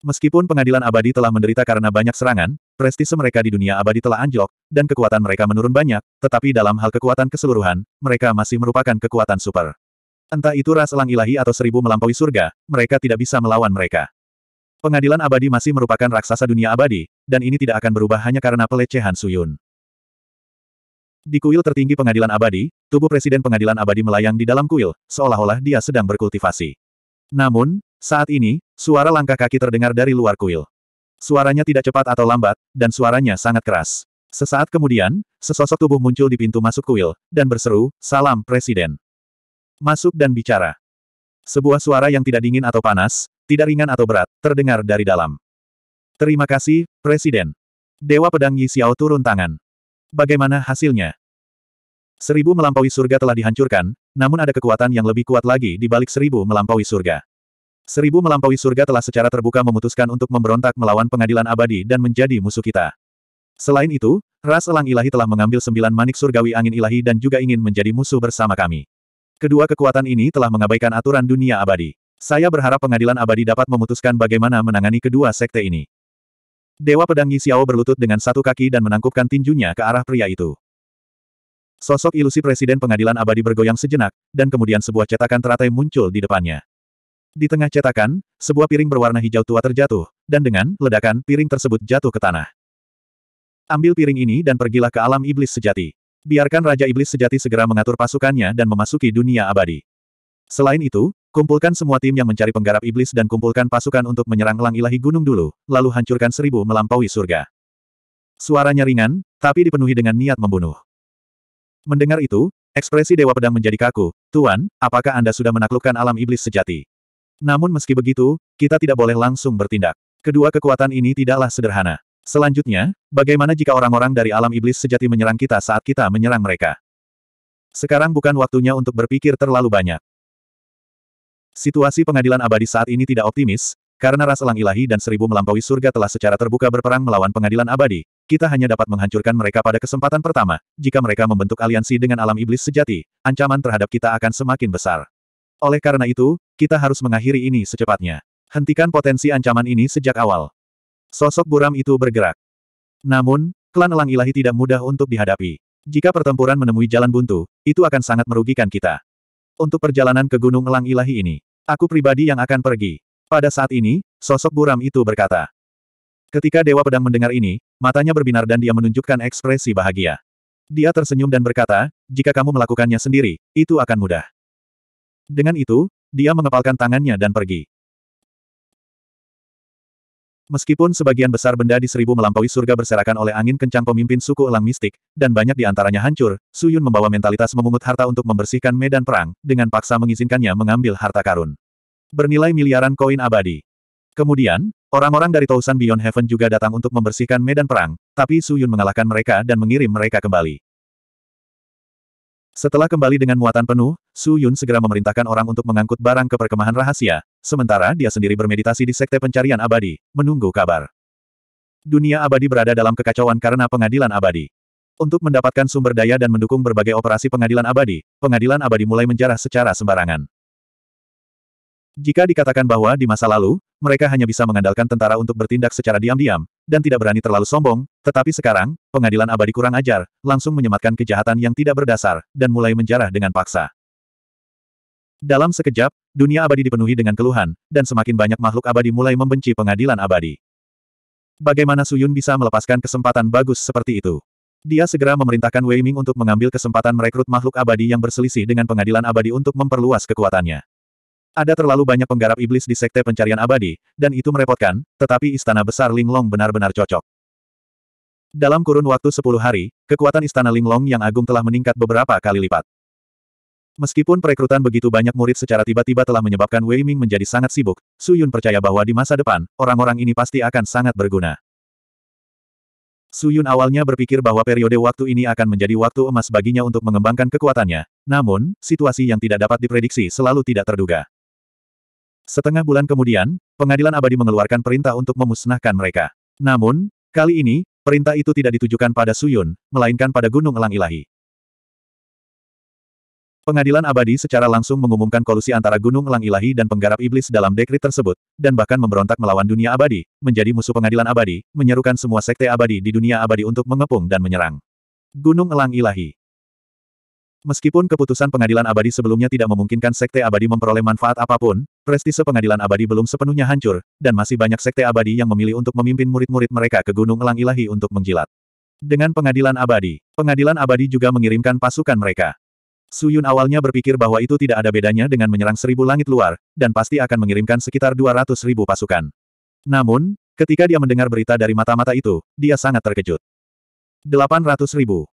Meskipun pengadilan abadi telah menderita karena banyak serangan, prestise mereka di dunia abadi telah anjlok, dan kekuatan mereka menurun banyak, tetapi dalam hal kekuatan keseluruhan, mereka masih merupakan kekuatan super. Entah itu ras elang ilahi atau seribu melampaui surga, mereka tidak bisa melawan mereka. Pengadilan abadi masih merupakan raksasa dunia abadi, dan ini tidak akan berubah hanya karena pelecehan Suyun. Di kuil tertinggi pengadilan abadi, tubuh Presiden pengadilan abadi melayang di dalam kuil, seolah-olah dia sedang berkultivasi. Namun, saat ini, suara langkah kaki terdengar dari luar kuil. Suaranya tidak cepat atau lambat, dan suaranya sangat keras. Sesaat kemudian, sesosok tubuh muncul di pintu masuk kuil, dan berseru, Salam Presiden. Masuk dan bicara. Sebuah suara yang tidak dingin atau panas, tidak ringan atau berat, terdengar dari dalam. Terima kasih, Presiden. Dewa Pedang Yi Xiao turun tangan. Bagaimana hasilnya? Seribu melampaui surga telah dihancurkan, namun ada kekuatan yang lebih kuat lagi di balik seribu melampaui surga. Seribu melampaui surga telah secara terbuka memutuskan untuk memberontak melawan pengadilan abadi dan menjadi musuh kita. Selain itu, ras elang ilahi telah mengambil sembilan manik surgawi angin ilahi dan juga ingin menjadi musuh bersama kami. Kedua kekuatan ini telah mengabaikan aturan dunia abadi. Saya berharap pengadilan abadi dapat memutuskan bagaimana menangani kedua sekte ini. Dewa Pedang Yi Xiao berlutut dengan satu kaki dan menangkupkan tinjunya ke arah pria itu. Sosok ilusi Presiden Pengadilan Abadi bergoyang sejenak, dan kemudian sebuah cetakan teratai muncul di depannya. Di tengah cetakan, sebuah piring berwarna hijau tua terjatuh, dan dengan ledakan piring tersebut jatuh ke tanah. Ambil piring ini dan pergilah ke alam iblis sejati. Biarkan Raja Iblis Sejati segera mengatur pasukannya dan memasuki dunia abadi. Selain itu, kumpulkan semua tim yang mencari penggarap iblis dan kumpulkan pasukan untuk menyerang lang ilahi gunung dulu, lalu hancurkan seribu melampaui surga. Suaranya ringan, tapi dipenuhi dengan niat membunuh. Mendengar itu, ekspresi Dewa Pedang menjadi kaku, Tuan, apakah Anda sudah menaklukkan alam iblis sejati? Namun meski begitu, kita tidak boleh langsung bertindak. Kedua kekuatan ini tidaklah sederhana. Selanjutnya, bagaimana jika orang-orang dari alam iblis sejati menyerang kita saat kita menyerang mereka? Sekarang bukan waktunya untuk berpikir terlalu banyak. Situasi pengadilan abadi saat ini tidak optimis, karena ras elang ilahi dan seribu melampaui surga telah secara terbuka berperang melawan pengadilan abadi, kita hanya dapat menghancurkan mereka pada kesempatan pertama, jika mereka membentuk aliansi dengan alam iblis sejati, ancaman terhadap kita akan semakin besar. Oleh karena itu, kita harus mengakhiri ini secepatnya. Hentikan potensi ancaman ini sejak awal. Sosok buram itu bergerak. Namun, klan elang ilahi tidak mudah untuk dihadapi. Jika pertempuran menemui jalan buntu, itu akan sangat merugikan kita. Untuk perjalanan ke Gunung Elang Ilahi ini, aku pribadi yang akan pergi. Pada saat ini, sosok buram itu berkata. Ketika Dewa Pedang mendengar ini, matanya berbinar dan dia menunjukkan ekspresi bahagia. Dia tersenyum dan berkata, jika kamu melakukannya sendiri, itu akan mudah. Dengan itu, dia mengepalkan tangannya dan pergi. Meskipun sebagian besar benda di seribu melampaui surga berserakan oleh angin kencang pemimpin suku elang mistik, dan banyak di antaranya hancur, Suyun membawa mentalitas memungut harta untuk membersihkan medan perang, dengan paksa mengizinkannya mengambil harta karun. Bernilai miliaran koin abadi. Kemudian, orang-orang dari Tausan Beyond Heaven juga datang untuk membersihkan medan perang, tapi Suyun mengalahkan mereka dan mengirim mereka kembali. Setelah kembali dengan muatan penuh, Su Yun segera memerintahkan orang untuk mengangkut barang ke perkemahan rahasia, sementara dia sendiri bermeditasi di sekte pencarian abadi, menunggu kabar. Dunia abadi berada dalam kekacauan karena pengadilan abadi. Untuk mendapatkan sumber daya dan mendukung berbagai operasi pengadilan abadi, pengadilan abadi mulai menjarah secara sembarangan. Jika dikatakan bahwa di masa lalu, mereka hanya bisa mengandalkan tentara untuk bertindak secara diam-diam, dan tidak berani terlalu sombong, tetapi sekarang, pengadilan abadi kurang ajar, langsung menyematkan kejahatan yang tidak berdasar, dan mulai menjarah dengan paksa. Dalam sekejap, dunia abadi dipenuhi dengan keluhan, dan semakin banyak makhluk abadi mulai membenci pengadilan abadi. Bagaimana Suyun bisa melepaskan kesempatan bagus seperti itu? Dia segera memerintahkan Wei Ming untuk mengambil kesempatan merekrut makhluk abadi yang berselisih dengan pengadilan abadi untuk memperluas kekuatannya. Ada terlalu banyak penggarap iblis di Sekte Pencarian Abadi, dan itu merepotkan, tetapi Istana Besar Linglong benar-benar cocok. Dalam kurun waktu 10 hari, kekuatan Istana Linglong yang agung telah meningkat beberapa kali lipat. Meskipun perekrutan begitu banyak murid secara tiba-tiba telah menyebabkan Wei Ming menjadi sangat sibuk, Su Yun percaya bahwa di masa depan, orang-orang ini pasti akan sangat berguna. Su Yun awalnya berpikir bahwa periode waktu ini akan menjadi waktu emas baginya untuk mengembangkan kekuatannya, namun, situasi yang tidak dapat diprediksi selalu tidak terduga. Setengah bulan kemudian, pengadilan abadi mengeluarkan perintah untuk memusnahkan mereka. Namun, kali ini, perintah itu tidak ditujukan pada Suyun, melainkan pada Gunung Elang Ilahi. Pengadilan abadi secara langsung mengumumkan kolusi antara Gunung Elang Ilahi dan penggarap iblis dalam dekrit tersebut, dan bahkan memberontak melawan dunia abadi, menjadi musuh pengadilan abadi, menyerukan semua sekte abadi di dunia abadi untuk mengepung dan menyerang. Gunung Elang Ilahi Meskipun keputusan pengadilan abadi sebelumnya tidak memungkinkan sekte abadi memperoleh manfaat apapun, prestise pengadilan abadi belum sepenuhnya hancur, dan masih banyak sekte abadi yang memilih untuk memimpin murid-murid mereka ke Gunung Elang Ilahi untuk menjilat. Dengan pengadilan abadi, pengadilan abadi juga mengirimkan pasukan mereka. Suyun awalnya berpikir bahwa itu tidak ada bedanya dengan menyerang seribu langit luar, dan pasti akan mengirimkan sekitar dua ratus ribu pasukan. Namun, ketika dia mendengar berita dari mata-mata itu, dia sangat terkejut. 800 ribu.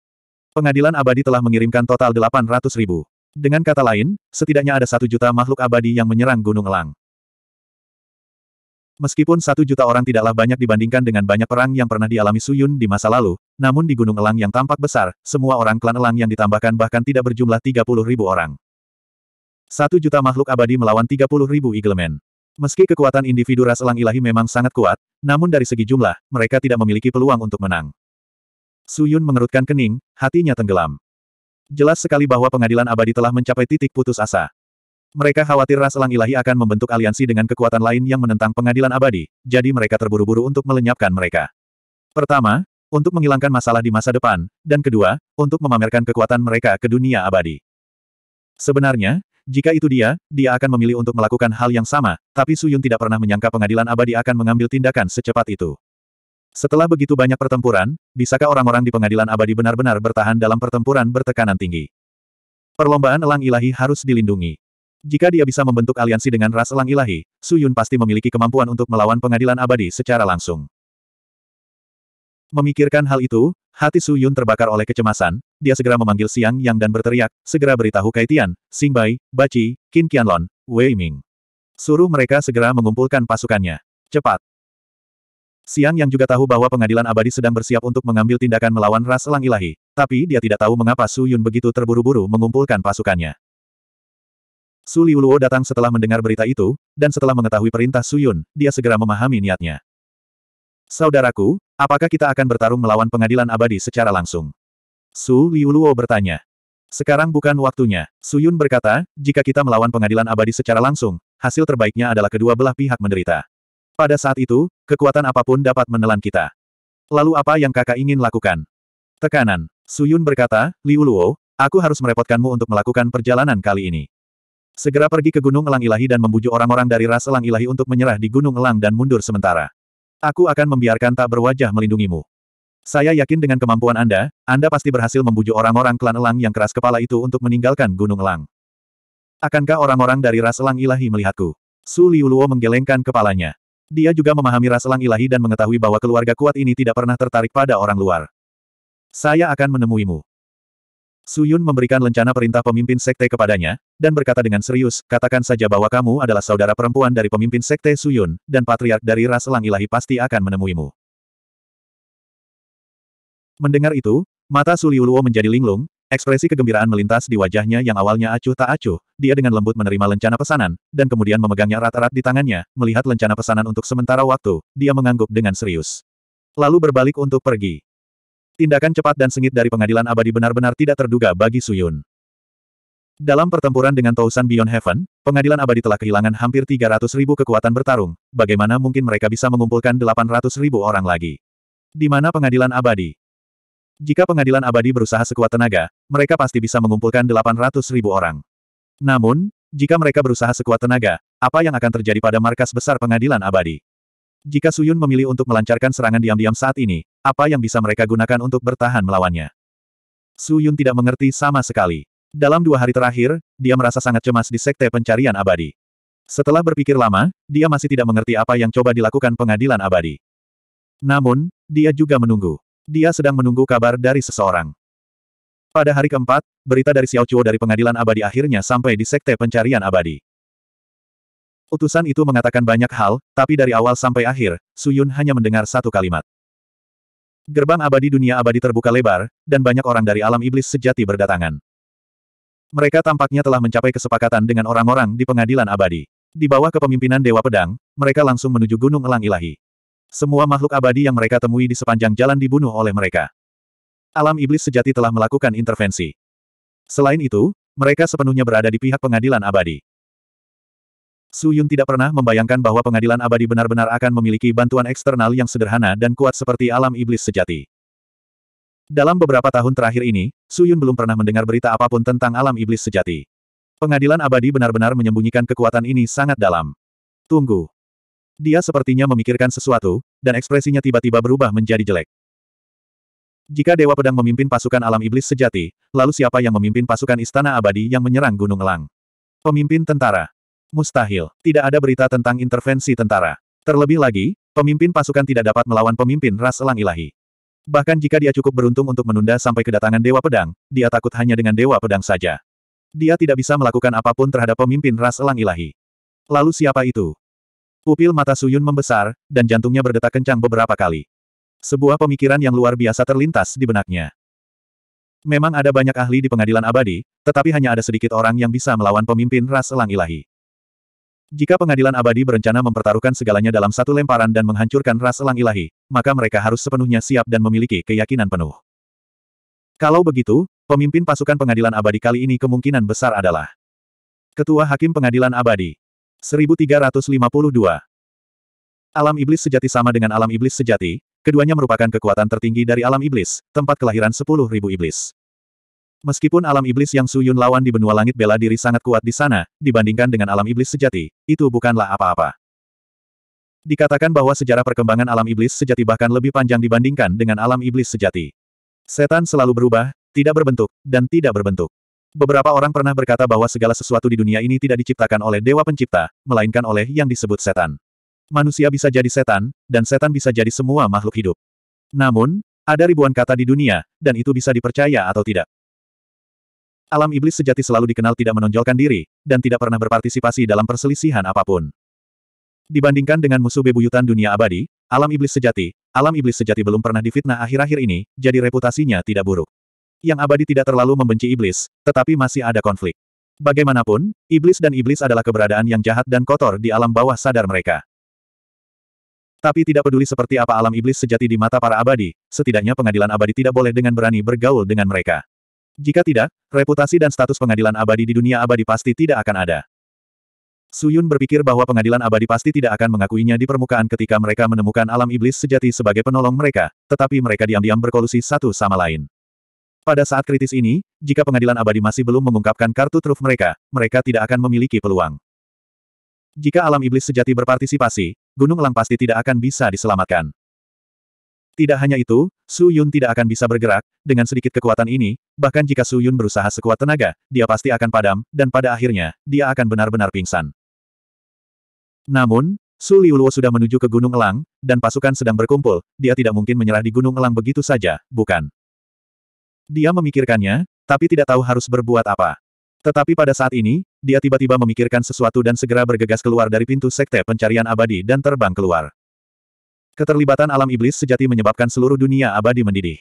Pengadilan abadi telah mengirimkan total 800 ribu. Dengan kata lain, setidaknya ada satu juta makhluk abadi yang menyerang Gunung Elang. Meskipun satu juta orang tidaklah banyak dibandingkan dengan banyak perang yang pernah dialami Suyun di masa lalu, namun di Gunung Elang yang tampak besar, semua orang klan Elang yang ditambahkan bahkan tidak berjumlah 30 ribu orang. Satu juta makhluk abadi melawan 30 ribu iglemen. Meski kekuatan individu ras Elang ilahi memang sangat kuat, namun dari segi jumlah, mereka tidak memiliki peluang untuk menang. Suyun mengerutkan kening, hatinya tenggelam. Jelas sekali bahwa pengadilan abadi telah mencapai titik putus asa. Mereka khawatir ras elang ilahi akan membentuk aliansi dengan kekuatan lain yang menentang pengadilan abadi, jadi mereka terburu-buru untuk melenyapkan mereka. Pertama, untuk menghilangkan masalah di masa depan, dan kedua, untuk memamerkan kekuatan mereka ke dunia abadi. Sebenarnya, jika itu dia, dia akan memilih untuk melakukan hal yang sama, tapi Suyun tidak pernah menyangka pengadilan abadi akan mengambil tindakan secepat itu. Setelah begitu banyak pertempuran, bisakah orang-orang di pengadilan abadi benar-benar bertahan dalam pertempuran bertekanan tinggi? Perlombaan elang ilahi harus dilindungi. Jika dia bisa membentuk aliansi dengan ras elang ilahi, Su Yun pasti memiliki kemampuan untuk melawan pengadilan abadi secara langsung. Memikirkan hal itu, hati Su Yun terbakar oleh kecemasan, dia segera memanggil Siang Yang dan berteriak, segera beritahu Kaitian, Sing Bai, Baci, Qin Qianlon, Wei Ming. Suruh mereka segera mengumpulkan pasukannya. Cepat! Siang yang juga tahu bahwa pengadilan abadi sedang bersiap untuk mengambil tindakan melawan ras elang ilahi, tapi dia tidak tahu mengapa Su Yun begitu terburu-buru mengumpulkan pasukannya. Su Liuluo datang setelah mendengar berita itu, dan setelah mengetahui perintah Su Yun, dia segera memahami niatnya. Saudaraku, apakah kita akan bertarung melawan pengadilan abadi secara langsung? Su Liuluo bertanya. Sekarang bukan waktunya, Su Yun berkata, jika kita melawan pengadilan abadi secara langsung, hasil terbaiknya adalah kedua belah pihak menderita. Pada saat itu, kekuatan apapun dapat menelan kita. Lalu apa yang kakak ingin lakukan? Tekanan. Suyun berkata, Liu Luo, aku harus merepotkanmu untuk melakukan perjalanan kali ini. Segera pergi ke Gunung Elang Ilahi dan membujuk orang-orang dari ras Elang Ilahi untuk menyerah di Gunung Elang dan mundur sementara. Aku akan membiarkan tak berwajah melindungimu. Saya yakin dengan kemampuan Anda, Anda pasti berhasil membujuk orang-orang klan Elang yang keras kepala itu untuk meninggalkan Gunung Elang. Akankah orang-orang dari ras Elang Ilahi melihatku? Su Luo menggelengkan kepalanya. Dia juga memahami ras elang ilahi dan mengetahui bahwa keluarga kuat ini tidak pernah tertarik pada orang luar. Saya akan menemuimu. Suyun memberikan lencana perintah pemimpin sekte kepadanya, dan berkata dengan serius, katakan saja bahwa kamu adalah saudara perempuan dari pemimpin sekte Suyun, dan patriark dari ras elang ilahi pasti akan menemuimu. Mendengar itu, mata Suliuluo menjadi linglung, Ekspresi kegembiraan melintas di wajahnya yang awalnya acuh tak acuh, dia dengan lembut menerima lencana pesanan, dan kemudian memegangnya erat-erat di tangannya, melihat lencana pesanan untuk sementara waktu, dia mengangguk dengan serius. Lalu berbalik untuk pergi. Tindakan cepat dan sengit dari pengadilan abadi benar-benar tidak terduga bagi Suyun. Dalam pertempuran dengan Tousan Beyond Heaven, pengadilan abadi telah kehilangan hampir 300 ribu kekuatan bertarung, bagaimana mungkin mereka bisa mengumpulkan 800 ribu orang lagi? Di mana pengadilan abadi? Jika pengadilan abadi berusaha sekuat tenaga, mereka pasti bisa mengumpulkan 800 ribu orang. Namun, jika mereka berusaha sekuat tenaga, apa yang akan terjadi pada markas besar pengadilan abadi? Jika Suyun memilih untuk melancarkan serangan diam-diam saat ini, apa yang bisa mereka gunakan untuk bertahan melawannya? Suyun tidak mengerti sama sekali. Dalam dua hari terakhir, dia merasa sangat cemas di sekte pencarian abadi. Setelah berpikir lama, dia masih tidak mengerti apa yang coba dilakukan pengadilan abadi. Namun, dia juga menunggu. Dia sedang menunggu kabar dari seseorang. Pada hari keempat, berita dari Xiao Chuo dari pengadilan abadi akhirnya sampai di sekte pencarian abadi. Utusan itu mengatakan banyak hal, tapi dari awal sampai akhir, Su Yun hanya mendengar satu kalimat. Gerbang abadi dunia abadi terbuka lebar, dan banyak orang dari alam iblis sejati berdatangan. Mereka tampaknya telah mencapai kesepakatan dengan orang-orang di pengadilan abadi. Di bawah kepemimpinan Dewa Pedang, mereka langsung menuju Gunung Elang Ilahi. Semua makhluk abadi yang mereka temui di sepanjang jalan dibunuh oleh mereka. Alam iblis sejati telah melakukan intervensi. Selain itu, mereka sepenuhnya berada di pihak pengadilan abadi. Su Yun tidak pernah membayangkan bahwa pengadilan abadi benar-benar akan memiliki bantuan eksternal yang sederhana dan kuat seperti alam iblis sejati. Dalam beberapa tahun terakhir ini, Su Yun belum pernah mendengar berita apapun tentang alam iblis sejati. Pengadilan abadi benar-benar menyembunyikan kekuatan ini sangat dalam. Tunggu, dia sepertinya memikirkan sesuatu, dan ekspresinya tiba-tiba berubah menjadi jelek. Jika Dewa Pedang memimpin pasukan alam iblis sejati, lalu siapa yang memimpin pasukan istana abadi yang menyerang Gunung Elang? Pemimpin tentara. Mustahil, tidak ada berita tentang intervensi tentara. Terlebih lagi, pemimpin pasukan tidak dapat melawan pemimpin ras elang ilahi. Bahkan jika dia cukup beruntung untuk menunda sampai kedatangan Dewa Pedang, dia takut hanya dengan Dewa Pedang saja. Dia tidak bisa melakukan apapun terhadap pemimpin ras elang ilahi. Lalu siapa itu? Pupil mata Suyun membesar, dan jantungnya berdetak kencang beberapa kali. Sebuah pemikiran yang luar biasa terlintas di benaknya. Memang ada banyak ahli di pengadilan abadi, tetapi hanya ada sedikit orang yang bisa melawan pemimpin ras elang ilahi. Jika pengadilan abadi berencana mempertaruhkan segalanya dalam satu lemparan dan menghancurkan ras elang ilahi, maka mereka harus sepenuhnya siap dan memiliki keyakinan penuh. Kalau begitu, pemimpin pasukan pengadilan abadi kali ini kemungkinan besar adalah Ketua Hakim Pengadilan Abadi, 1352. Alam iblis sejati sama dengan alam iblis sejati, keduanya merupakan kekuatan tertinggi dari alam iblis, tempat kelahiran 10.000 iblis. Meskipun alam iblis yang Suyun lawan di benua langit bela diri sangat kuat di sana, dibandingkan dengan alam iblis sejati, itu bukanlah apa-apa. Dikatakan bahwa sejarah perkembangan alam iblis sejati bahkan lebih panjang dibandingkan dengan alam iblis sejati. Setan selalu berubah, tidak berbentuk, dan tidak berbentuk. Beberapa orang pernah berkata bahwa segala sesuatu di dunia ini tidak diciptakan oleh Dewa Pencipta, melainkan oleh yang disebut setan. Manusia bisa jadi setan, dan setan bisa jadi semua makhluk hidup. Namun, ada ribuan kata di dunia, dan itu bisa dipercaya atau tidak. Alam iblis sejati selalu dikenal tidak menonjolkan diri, dan tidak pernah berpartisipasi dalam perselisihan apapun. Dibandingkan dengan musuh bebuyutan dunia abadi, alam iblis sejati, alam iblis sejati belum pernah difitnah akhir-akhir ini, jadi reputasinya tidak buruk. Yang abadi tidak terlalu membenci iblis, tetapi masih ada konflik. Bagaimanapun, iblis dan iblis adalah keberadaan yang jahat dan kotor di alam bawah sadar mereka. Tapi tidak peduli seperti apa alam iblis sejati di mata para abadi, setidaknya pengadilan abadi tidak boleh dengan berani bergaul dengan mereka. Jika tidak, reputasi dan status pengadilan abadi di dunia abadi pasti tidak akan ada. Suyun berpikir bahwa pengadilan abadi pasti tidak akan mengakuinya di permukaan ketika mereka menemukan alam iblis sejati sebagai penolong mereka, tetapi mereka diam-diam berkolusi satu sama lain. Pada saat kritis ini, jika pengadilan abadi masih belum mengungkapkan kartu truf mereka, mereka tidak akan memiliki peluang. Jika alam iblis sejati berpartisipasi, Gunung Elang pasti tidak akan bisa diselamatkan. Tidak hanya itu, Su Yun tidak akan bisa bergerak, dengan sedikit kekuatan ini, bahkan jika Su Yun berusaha sekuat tenaga, dia pasti akan padam, dan pada akhirnya, dia akan benar-benar pingsan. Namun, Su Liuluo sudah menuju ke Gunung Elang, dan pasukan sedang berkumpul, dia tidak mungkin menyerah di Gunung Elang begitu saja, bukan? Dia memikirkannya, tapi tidak tahu harus berbuat apa. Tetapi pada saat ini, dia tiba-tiba memikirkan sesuatu dan segera bergegas keluar dari pintu sekte pencarian abadi dan terbang keluar. Keterlibatan alam iblis sejati menyebabkan seluruh dunia abadi mendidih.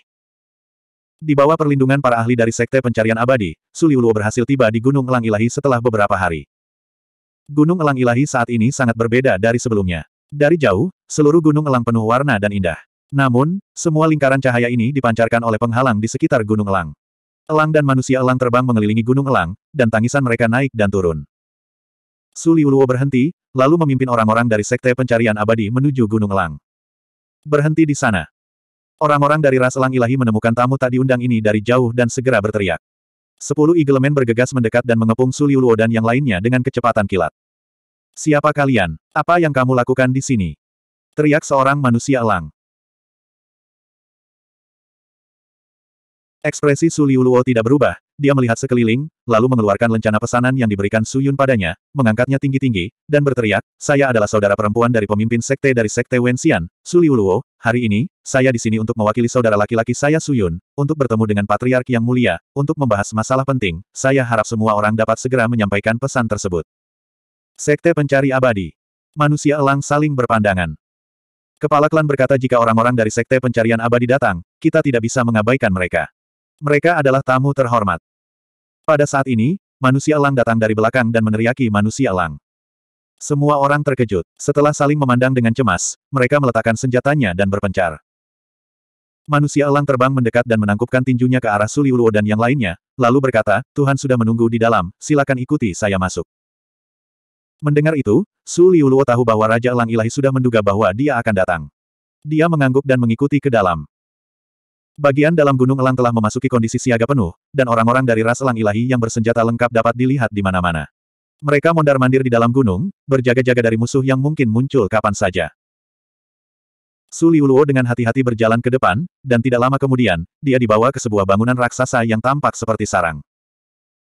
Di bawah perlindungan para ahli dari Sekte Pencarian Abadi, Suliuluo berhasil tiba di Gunung Elang Ilahi setelah beberapa hari. Gunung Elang Ilahi saat ini sangat berbeda dari sebelumnya. Dari jauh, seluruh Gunung Elang penuh warna dan indah. Namun, semua lingkaran cahaya ini dipancarkan oleh penghalang di sekitar Gunung Elang. Elang dan manusia elang terbang mengelilingi Gunung Elang, dan tangisan mereka naik dan turun. Suliuluo berhenti, lalu memimpin orang-orang dari Sekte Pencarian Abadi menuju Gunung Elang. Berhenti di sana. Orang-orang dari ras elang ilahi menemukan tamu tak diundang ini dari jauh dan segera berteriak. Sepuluh Eagleman bergegas mendekat dan mengepung Suliuluo dan yang lainnya dengan kecepatan kilat. Siapa kalian? Apa yang kamu lakukan di sini? Teriak seorang manusia elang. Ekspresi Su Luo tidak berubah, dia melihat sekeliling, lalu mengeluarkan lencana pesanan yang diberikan Su Yun padanya, mengangkatnya tinggi-tinggi, dan berteriak, saya adalah saudara perempuan dari pemimpin sekte dari sekte Wensian, Su Luo, hari ini, saya di sini untuk mewakili saudara laki-laki saya Su Yun, untuk bertemu dengan patriark yang mulia, untuk membahas masalah penting, saya harap semua orang dapat segera menyampaikan pesan tersebut. Sekte Pencari Abadi Manusia elang saling berpandangan. Kepala klan berkata jika orang-orang dari sekte pencarian abadi datang, kita tidak bisa mengabaikan mereka. Mereka adalah tamu terhormat. Pada saat ini, manusia elang datang dari belakang dan meneriaki manusia elang. Semua orang terkejut. Setelah saling memandang dengan cemas, mereka meletakkan senjatanya dan berpencar. Manusia elang terbang mendekat dan menangkupkan tinjunya ke arah Suliuluo dan yang lainnya, lalu berkata, Tuhan sudah menunggu di dalam, silakan ikuti saya masuk. Mendengar itu, Suliuluo tahu bahwa Raja Elang Ilahi sudah menduga bahwa dia akan datang. Dia mengangguk dan mengikuti ke dalam. Bagian dalam Gunung Elang telah memasuki kondisi siaga penuh, dan orang-orang dari ras elang ilahi yang bersenjata lengkap dapat dilihat di mana-mana. Mereka mondar-mandir di dalam gunung, berjaga-jaga dari musuh yang mungkin muncul kapan saja. Su Liuluo dengan hati-hati berjalan ke depan, dan tidak lama kemudian, dia dibawa ke sebuah bangunan raksasa yang tampak seperti sarang.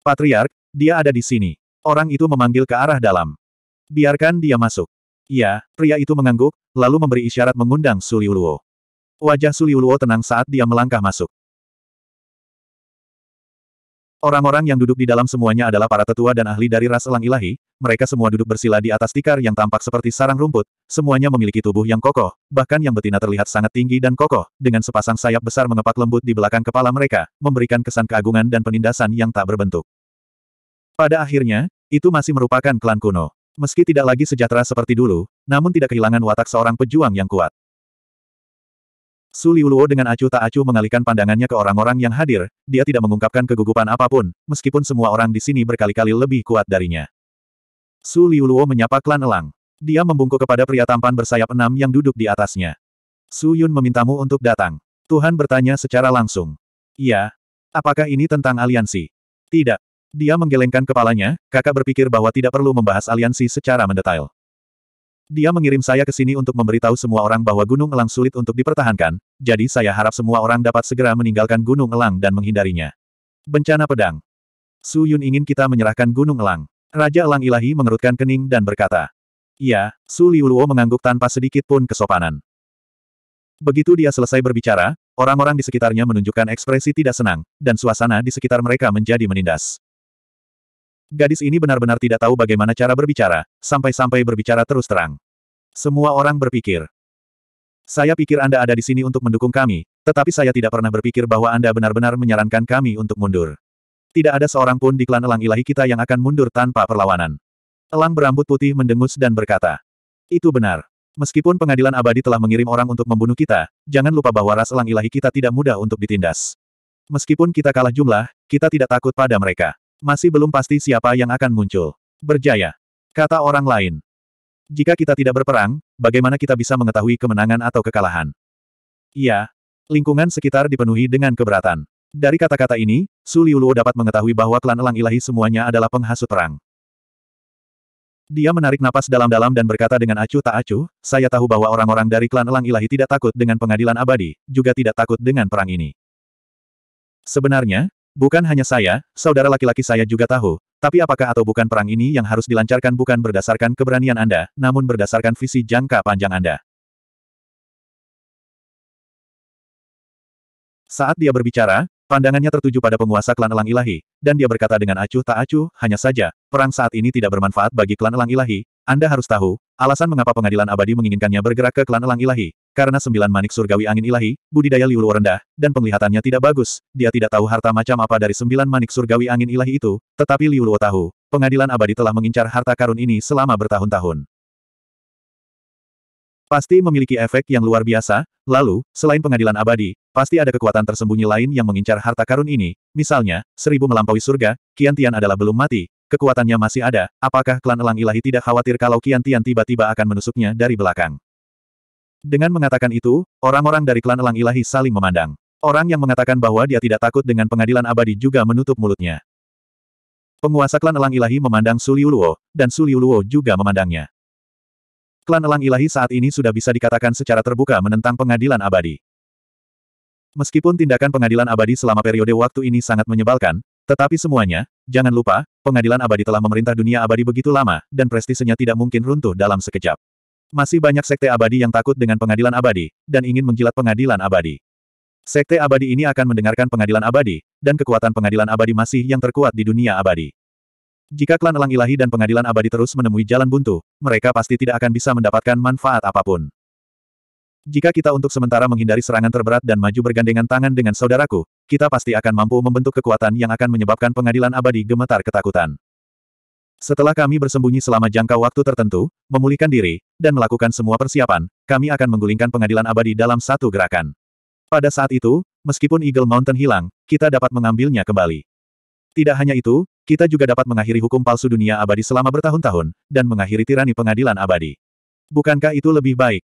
Patriark, dia ada di sini. Orang itu memanggil ke arah dalam. Biarkan dia masuk. Iya, pria itu mengangguk, lalu memberi isyarat mengundang Su Liuluo. Wajah Suliuluo tenang saat dia melangkah masuk. Orang-orang yang duduk di dalam semuanya adalah para tetua dan ahli dari ras elang ilahi, mereka semua duduk bersila di atas tikar yang tampak seperti sarang rumput, semuanya memiliki tubuh yang kokoh, bahkan yang betina terlihat sangat tinggi dan kokoh, dengan sepasang sayap besar mengepak lembut di belakang kepala mereka, memberikan kesan keagungan dan penindasan yang tak berbentuk. Pada akhirnya, itu masih merupakan klan kuno. Meski tidak lagi sejahtera seperti dulu, namun tidak kehilangan watak seorang pejuang yang kuat. Su Liuluo dengan acuh tak acuh mengalihkan pandangannya ke orang-orang yang hadir, dia tidak mengungkapkan kegugupan apapun, meskipun semua orang di sini berkali-kali lebih kuat darinya. Su Liuluo menyapa klan Elang. Dia membungkuk kepada pria tampan bersayap enam yang duduk di atasnya. Su Yun memintamu untuk datang. Tuhan bertanya secara langsung. Iya. Apakah ini tentang aliansi? Tidak. Dia menggelengkan kepalanya, kakak berpikir bahwa tidak perlu membahas aliansi secara mendetail. Dia mengirim saya ke sini untuk memberitahu semua orang bahwa Gunung Elang sulit untuk dipertahankan, jadi saya harap semua orang dapat segera meninggalkan Gunung Elang dan menghindarinya. Bencana Pedang Su Yun ingin kita menyerahkan Gunung Elang. Raja Elang Ilahi mengerutkan kening dan berkata. Iya, Su Liuluo mengangguk tanpa sedikit pun kesopanan. Begitu dia selesai berbicara, orang-orang di sekitarnya menunjukkan ekspresi tidak senang, dan suasana di sekitar mereka menjadi menindas. Gadis ini benar-benar tidak tahu bagaimana cara berbicara, sampai-sampai berbicara terus terang. Semua orang berpikir. Saya pikir Anda ada di sini untuk mendukung kami, tetapi saya tidak pernah berpikir bahwa Anda benar-benar menyarankan kami untuk mundur. Tidak ada seorang pun di klan elang ilahi kita yang akan mundur tanpa perlawanan. Elang berambut putih mendengus dan berkata. Itu benar. Meskipun pengadilan abadi telah mengirim orang untuk membunuh kita, jangan lupa bahwa ras elang ilahi kita tidak mudah untuk ditindas. Meskipun kita kalah jumlah, kita tidak takut pada mereka. Masih belum pasti siapa yang akan muncul. Berjaya. Kata orang lain. Jika kita tidak berperang, bagaimana kita bisa mengetahui kemenangan atau kekalahan? Iya. Lingkungan sekitar dipenuhi dengan keberatan. Dari kata-kata ini, Su Liuluo dapat mengetahui bahwa klan elang ilahi semuanya adalah penghasut perang. Dia menarik napas dalam-dalam dan berkata dengan acuh tak acuh, saya tahu bahwa orang-orang dari klan elang ilahi tidak takut dengan pengadilan abadi, juga tidak takut dengan perang ini. Sebenarnya, Bukan hanya saya, saudara laki-laki saya juga tahu, tapi apakah atau bukan perang ini yang harus dilancarkan bukan berdasarkan keberanian Anda, namun berdasarkan visi jangka panjang Anda. Saat dia berbicara, pandangannya tertuju pada penguasa klan Elang Ilahi, dan dia berkata dengan acuh tak acuh, hanya saja, perang saat ini tidak bermanfaat bagi klan Elang Ilahi, Anda harus tahu, alasan mengapa pengadilan abadi menginginkannya bergerak ke klan Elang Ilahi, karena sembilan manik surgawi angin ilahi, budidaya Liu rendah, dan penglihatannya tidak bagus, dia tidak tahu harta macam apa dari sembilan manik surgawi angin ilahi itu, tetapi Liu tahu, pengadilan abadi telah mengincar harta karun ini selama bertahun-tahun. Pasti memiliki efek yang luar biasa, lalu, selain pengadilan abadi, pasti ada kekuatan tersembunyi lain yang mengincar harta karun ini, misalnya, seribu melampaui surga, Kian Tian adalah belum mati, kekuatannya masih ada, apakah klan elang ilahi tidak khawatir kalau Kian Tian tiba-tiba akan menusuknya dari belakang? Dengan mengatakan itu, orang-orang dari klan Elang Ilahi saling memandang. Orang yang mengatakan bahwa dia tidak takut dengan pengadilan abadi juga menutup mulutnya. Penguasa klan Elang Ilahi memandang Suliuluo, dan Suliuluo juga memandangnya. Klan Elang Ilahi saat ini sudah bisa dikatakan secara terbuka menentang pengadilan abadi. Meskipun tindakan pengadilan abadi selama periode waktu ini sangat menyebalkan, tetapi semuanya, jangan lupa, pengadilan abadi telah memerintah dunia abadi begitu lama, dan prestisenya tidak mungkin runtuh dalam sekejap. Masih banyak sekte abadi yang takut dengan pengadilan abadi, dan ingin menjilat pengadilan abadi. Sekte abadi ini akan mendengarkan pengadilan abadi, dan kekuatan pengadilan abadi masih yang terkuat di dunia abadi. Jika klan elang ilahi dan pengadilan abadi terus menemui jalan buntu, mereka pasti tidak akan bisa mendapatkan manfaat apapun. Jika kita untuk sementara menghindari serangan terberat dan maju bergandengan tangan dengan saudaraku, kita pasti akan mampu membentuk kekuatan yang akan menyebabkan pengadilan abadi gemetar ketakutan. Setelah kami bersembunyi selama jangka waktu tertentu, memulihkan diri, dan melakukan semua persiapan, kami akan menggulingkan pengadilan abadi dalam satu gerakan. Pada saat itu, meskipun Eagle Mountain hilang, kita dapat mengambilnya kembali. Tidak hanya itu, kita juga dapat mengakhiri hukum palsu dunia abadi selama bertahun-tahun, dan mengakhiri tirani pengadilan abadi. Bukankah itu lebih baik?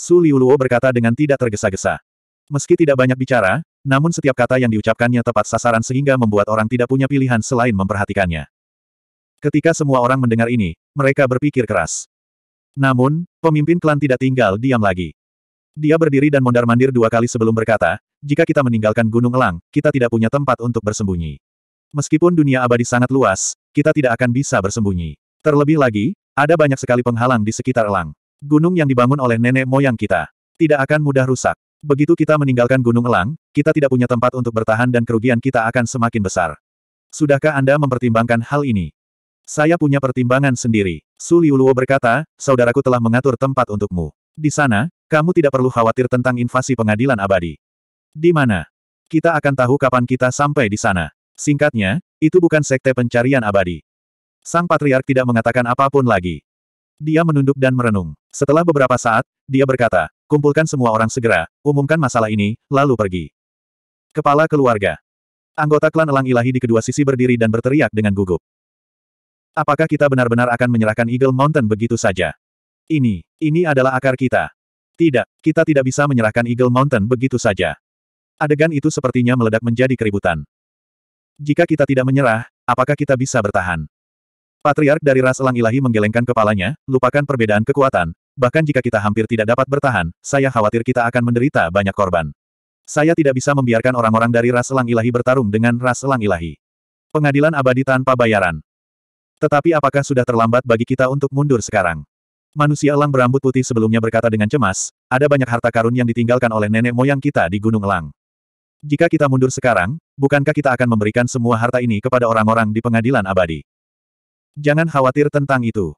Su Liuluo berkata dengan tidak tergesa-gesa. Meski tidak banyak bicara, namun setiap kata yang diucapkannya tepat sasaran sehingga membuat orang tidak punya pilihan selain memperhatikannya. Ketika semua orang mendengar ini, mereka berpikir keras. Namun, pemimpin klan tidak tinggal diam lagi. Dia berdiri dan mondar-mandir dua kali sebelum berkata, jika kita meninggalkan Gunung Elang, kita tidak punya tempat untuk bersembunyi. Meskipun dunia abadi sangat luas, kita tidak akan bisa bersembunyi. Terlebih lagi, ada banyak sekali penghalang di sekitar Elang. Gunung yang dibangun oleh nenek moyang kita. Tidak akan mudah rusak. Begitu kita meninggalkan Gunung Elang, kita tidak punya tempat untuk bertahan dan kerugian kita akan semakin besar. Sudahkah Anda mempertimbangkan hal ini? Saya punya pertimbangan sendiri. Su Liuluo berkata, saudaraku telah mengatur tempat untukmu. Di sana, kamu tidak perlu khawatir tentang invasi pengadilan abadi. Di mana? Kita akan tahu kapan kita sampai di sana. Singkatnya, itu bukan sekte pencarian abadi. Sang Patriark tidak mengatakan apapun lagi. Dia menunduk dan merenung. Setelah beberapa saat, dia berkata, kumpulkan semua orang segera, umumkan masalah ini, lalu pergi. Kepala keluarga. Anggota klan elang ilahi di kedua sisi berdiri dan berteriak dengan gugup. Apakah kita benar-benar akan menyerahkan Eagle Mountain begitu saja? Ini, ini adalah akar kita. Tidak, kita tidak bisa menyerahkan Eagle Mountain begitu saja. Adegan itu sepertinya meledak menjadi keributan. Jika kita tidak menyerah, apakah kita bisa bertahan? Patriark dari ras elang ilahi menggelengkan kepalanya, lupakan perbedaan kekuatan, bahkan jika kita hampir tidak dapat bertahan, saya khawatir kita akan menderita banyak korban. Saya tidak bisa membiarkan orang-orang dari ras elang ilahi bertarung dengan ras elang ilahi. Pengadilan abadi tanpa bayaran. Tetapi apakah sudah terlambat bagi kita untuk mundur sekarang? Manusia elang berambut putih sebelumnya berkata dengan cemas, ada banyak harta karun yang ditinggalkan oleh nenek moyang kita di Gunung Elang. Jika kita mundur sekarang, bukankah kita akan memberikan semua harta ini kepada orang-orang di pengadilan abadi? Jangan khawatir tentang itu.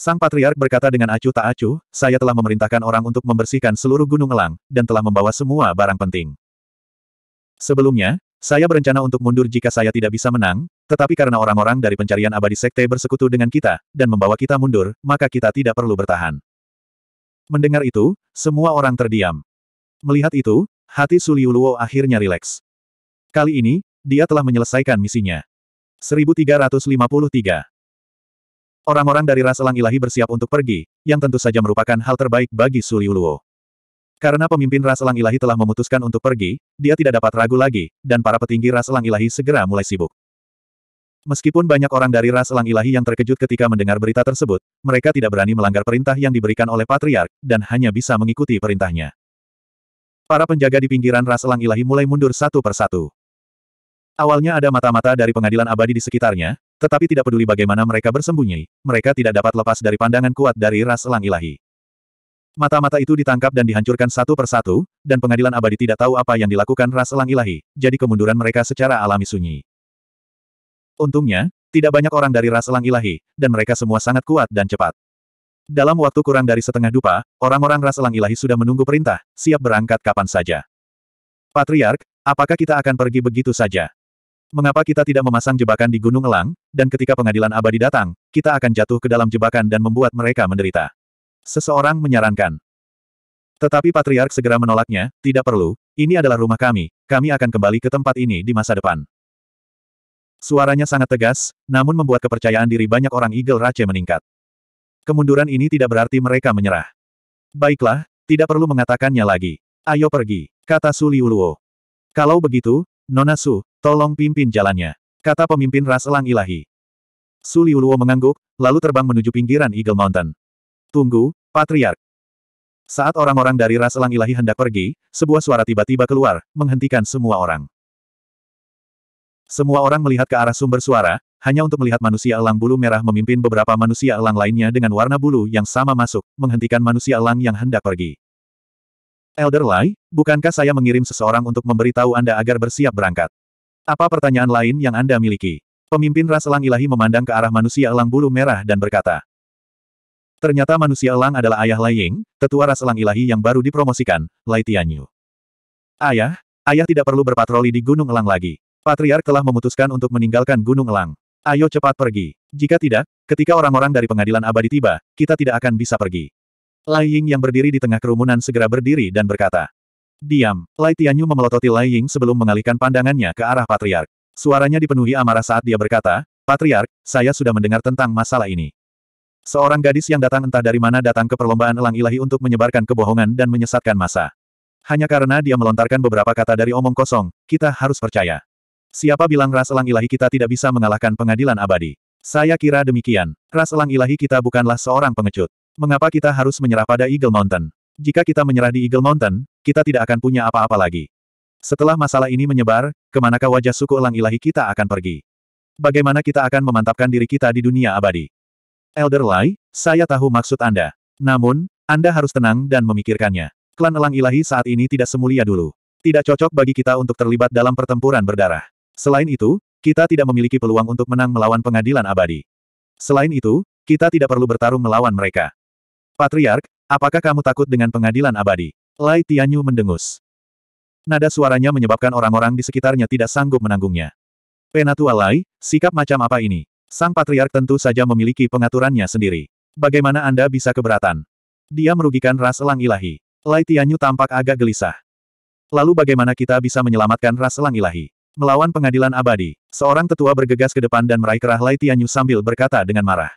Sang Patriark berkata dengan acuh tak acuh, saya telah memerintahkan orang untuk membersihkan seluruh Gunung Elang, dan telah membawa semua barang penting. Sebelumnya, saya berencana untuk mundur jika saya tidak bisa menang, tetapi karena orang-orang dari pencarian abadi sekte bersekutu dengan kita, dan membawa kita mundur, maka kita tidak perlu bertahan. Mendengar itu, semua orang terdiam. Melihat itu, hati Suliuluo akhirnya rileks. Kali ini, dia telah menyelesaikan misinya. 1353 Orang-orang dari ras elang ilahi bersiap untuk pergi, yang tentu saja merupakan hal terbaik bagi Suliuluo. Karena pemimpin ras elang ilahi telah memutuskan untuk pergi, dia tidak dapat ragu lagi, dan para petinggi ras elang ilahi segera mulai sibuk. Meskipun banyak orang dari ras elang ilahi yang terkejut ketika mendengar berita tersebut, mereka tidak berani melanggar perintah yang diberikan oleh patriark, dan hanya bisa mengikuti perintahnya. Para penjaga di pinggiran ras elang ilahi mulai mundur satu persatu. Awalnya ada mata-mata dari pengadilan abadi di sekitarnya, tetapi tidak peduli bagaimana mereka bersembunyi, mereka tidak dapat lepas dari pandangan kuat dari ras elang ilahi. Mata-mata itu ditangkap dan dihancurkan satu persatu, dan pengadilan abadi tidak tahu apa yang dilakukan ras elang ilahi, jadi kemunduran mereka secara alami sunyi. Untungnya, tidak banyak orang dari ras elang ilahi, dan mereka semua sangat kuat dan cepat. Dalam waktu kurang dari setengah dupa, orang-orang ras elang ilahi sudah menunggu perintah, siap berangkat kapan saja. Patriark, apakah kita akan pergi begitu saja? Mengapa kita tidak memasang jebakan di Gunung Elang, dan ketika pengadilan abadi datang, kita akan jatuh ke dalam jebakan dan membuat mereka menderita? Seseorang menyarankan. Tetapi Patriark segera menolaknya, tidak perlu, ini adalah rumah kami, kami akan kembali ke tempat ini di masa depan. Suaranya sangat tegas, namun membuat kepercayaan diri banyak orang Eagle Rache meningkat. Kemunduran ini tidak berarti mereka menyerah. Baiklah, tidak perlu mengatakannya lagi. Ayo pergi, kata Su Liuluo. Kalau begitu, Nona Su, tolong pimpin jalannya, kata pemimpin ras elang ilahi. Su Liuluo mengangguk, lalu terbang menuju pinggiran Eagle Mountain. Tunggu, Patriark. Saat orang-orang dari ras elang ilahi hendak pergi, sebuah suara tiba-tiba keluar, menghentikan semua orang. Semua orang melihat ke arah sumber suara, hanya untuk melihat manusia elang bulu merah memimpin beberapa manusia elang lainnya dengan warna bulu yang sama masuk, menghentikan manusia elang yang hendak pergi. Elder Lai, bukankah saya mengirim seseorang untuk memberitahu Anda agar bersiap berangkat? Apa pertanyaan lain yang Anda miliki? Pemimpin ras elang ilahi memandang ke arah manusia elang bulu merah dan berkata, Ternyata manusia elang adalah ayah Lai Ying, tetua ras elang ilahi yang baru dipromosikan, Lai Tianyu. Ayah, ayah tidak perlu berpatroli di Gunung Elang lagi. Patriark telah memutuskan untuk meninggalkan Gunung Elang. Ayo cepat pergi. Jika tidak, ketika orang-orang dari pengadilan abadi tiba, kita tidak akan bisa pergi. Lai Ying yang berdiri di tengah kerumunan segera berdiri dan berkata. Diam, Lai Tianyu memelototi Lai Ying sebelum mengalihkan pandangannya ke arah Patriark. Suaranya dipenuhi amarah saat dia berkata, Patriark, saya sudah mendengar tentang masalah ini. Seorang gadis yang datang entah dari mana datang ke perlombaan elang ilahi untuk menyebarkan kebohongan dan menyesatkan masa. Hanya karena dia melontarkan beberapa kata dari omong kosong, kita harus percaya. Siapa bilang ras elang ilahi kita tidak bisa mengalahkan pengadilan abadi? Saya kira demikian. Ras elang ilahi kita bukanlah seorang pengecut. Mengapa kita harus menyerah pada Eagle Mountain? Jika kita menyerah di Eagle Mountain, kita tidak akan punya apa-apa lagi. Setelah masalah ini menyebar, kemanakah wajah suku elang ilahi kita akan pergi? Bagaimana kita akan memantapkan diri kita di dunia abadi? Elder Lai, saya tahu maksud Anda. Namun, Anda harus tenang dan memikirkannya. Klan Elang Ilahi saat ini tidak semulia dulu. Tidak cocok bagi kita untuk terlibat dalam pertempuran berdarah. Selain itu, kita tidak memiliki peluang untuk menang melawan pengadilan abadi. Selain itu, kita tidak perlu bertarung melawan mereka. Patriark, apakah kamu takut dengan pengadilan abadi? Lai Tianyu mendengus. Nada suaranya menyebabkan orang-orang di sekitarnya tidak sanggup menanggungnya. Penatua Lai, sikap macam apa ini? Sang Patriark tentu saja memiliki pengaturannya sendiri. Bagaimana Anda bisa keberatan? Dia merugikan ras elang ilahi. Lai Tianyu tampak agak gelisah. Lalu bagaimana kita bisa menyelamatkan ras elang ilahi? Melawan pengadilan abadi, seorang tetua bergegas ke depan dan meraih kerah Lai Tianyu sambil berkata dengan marah.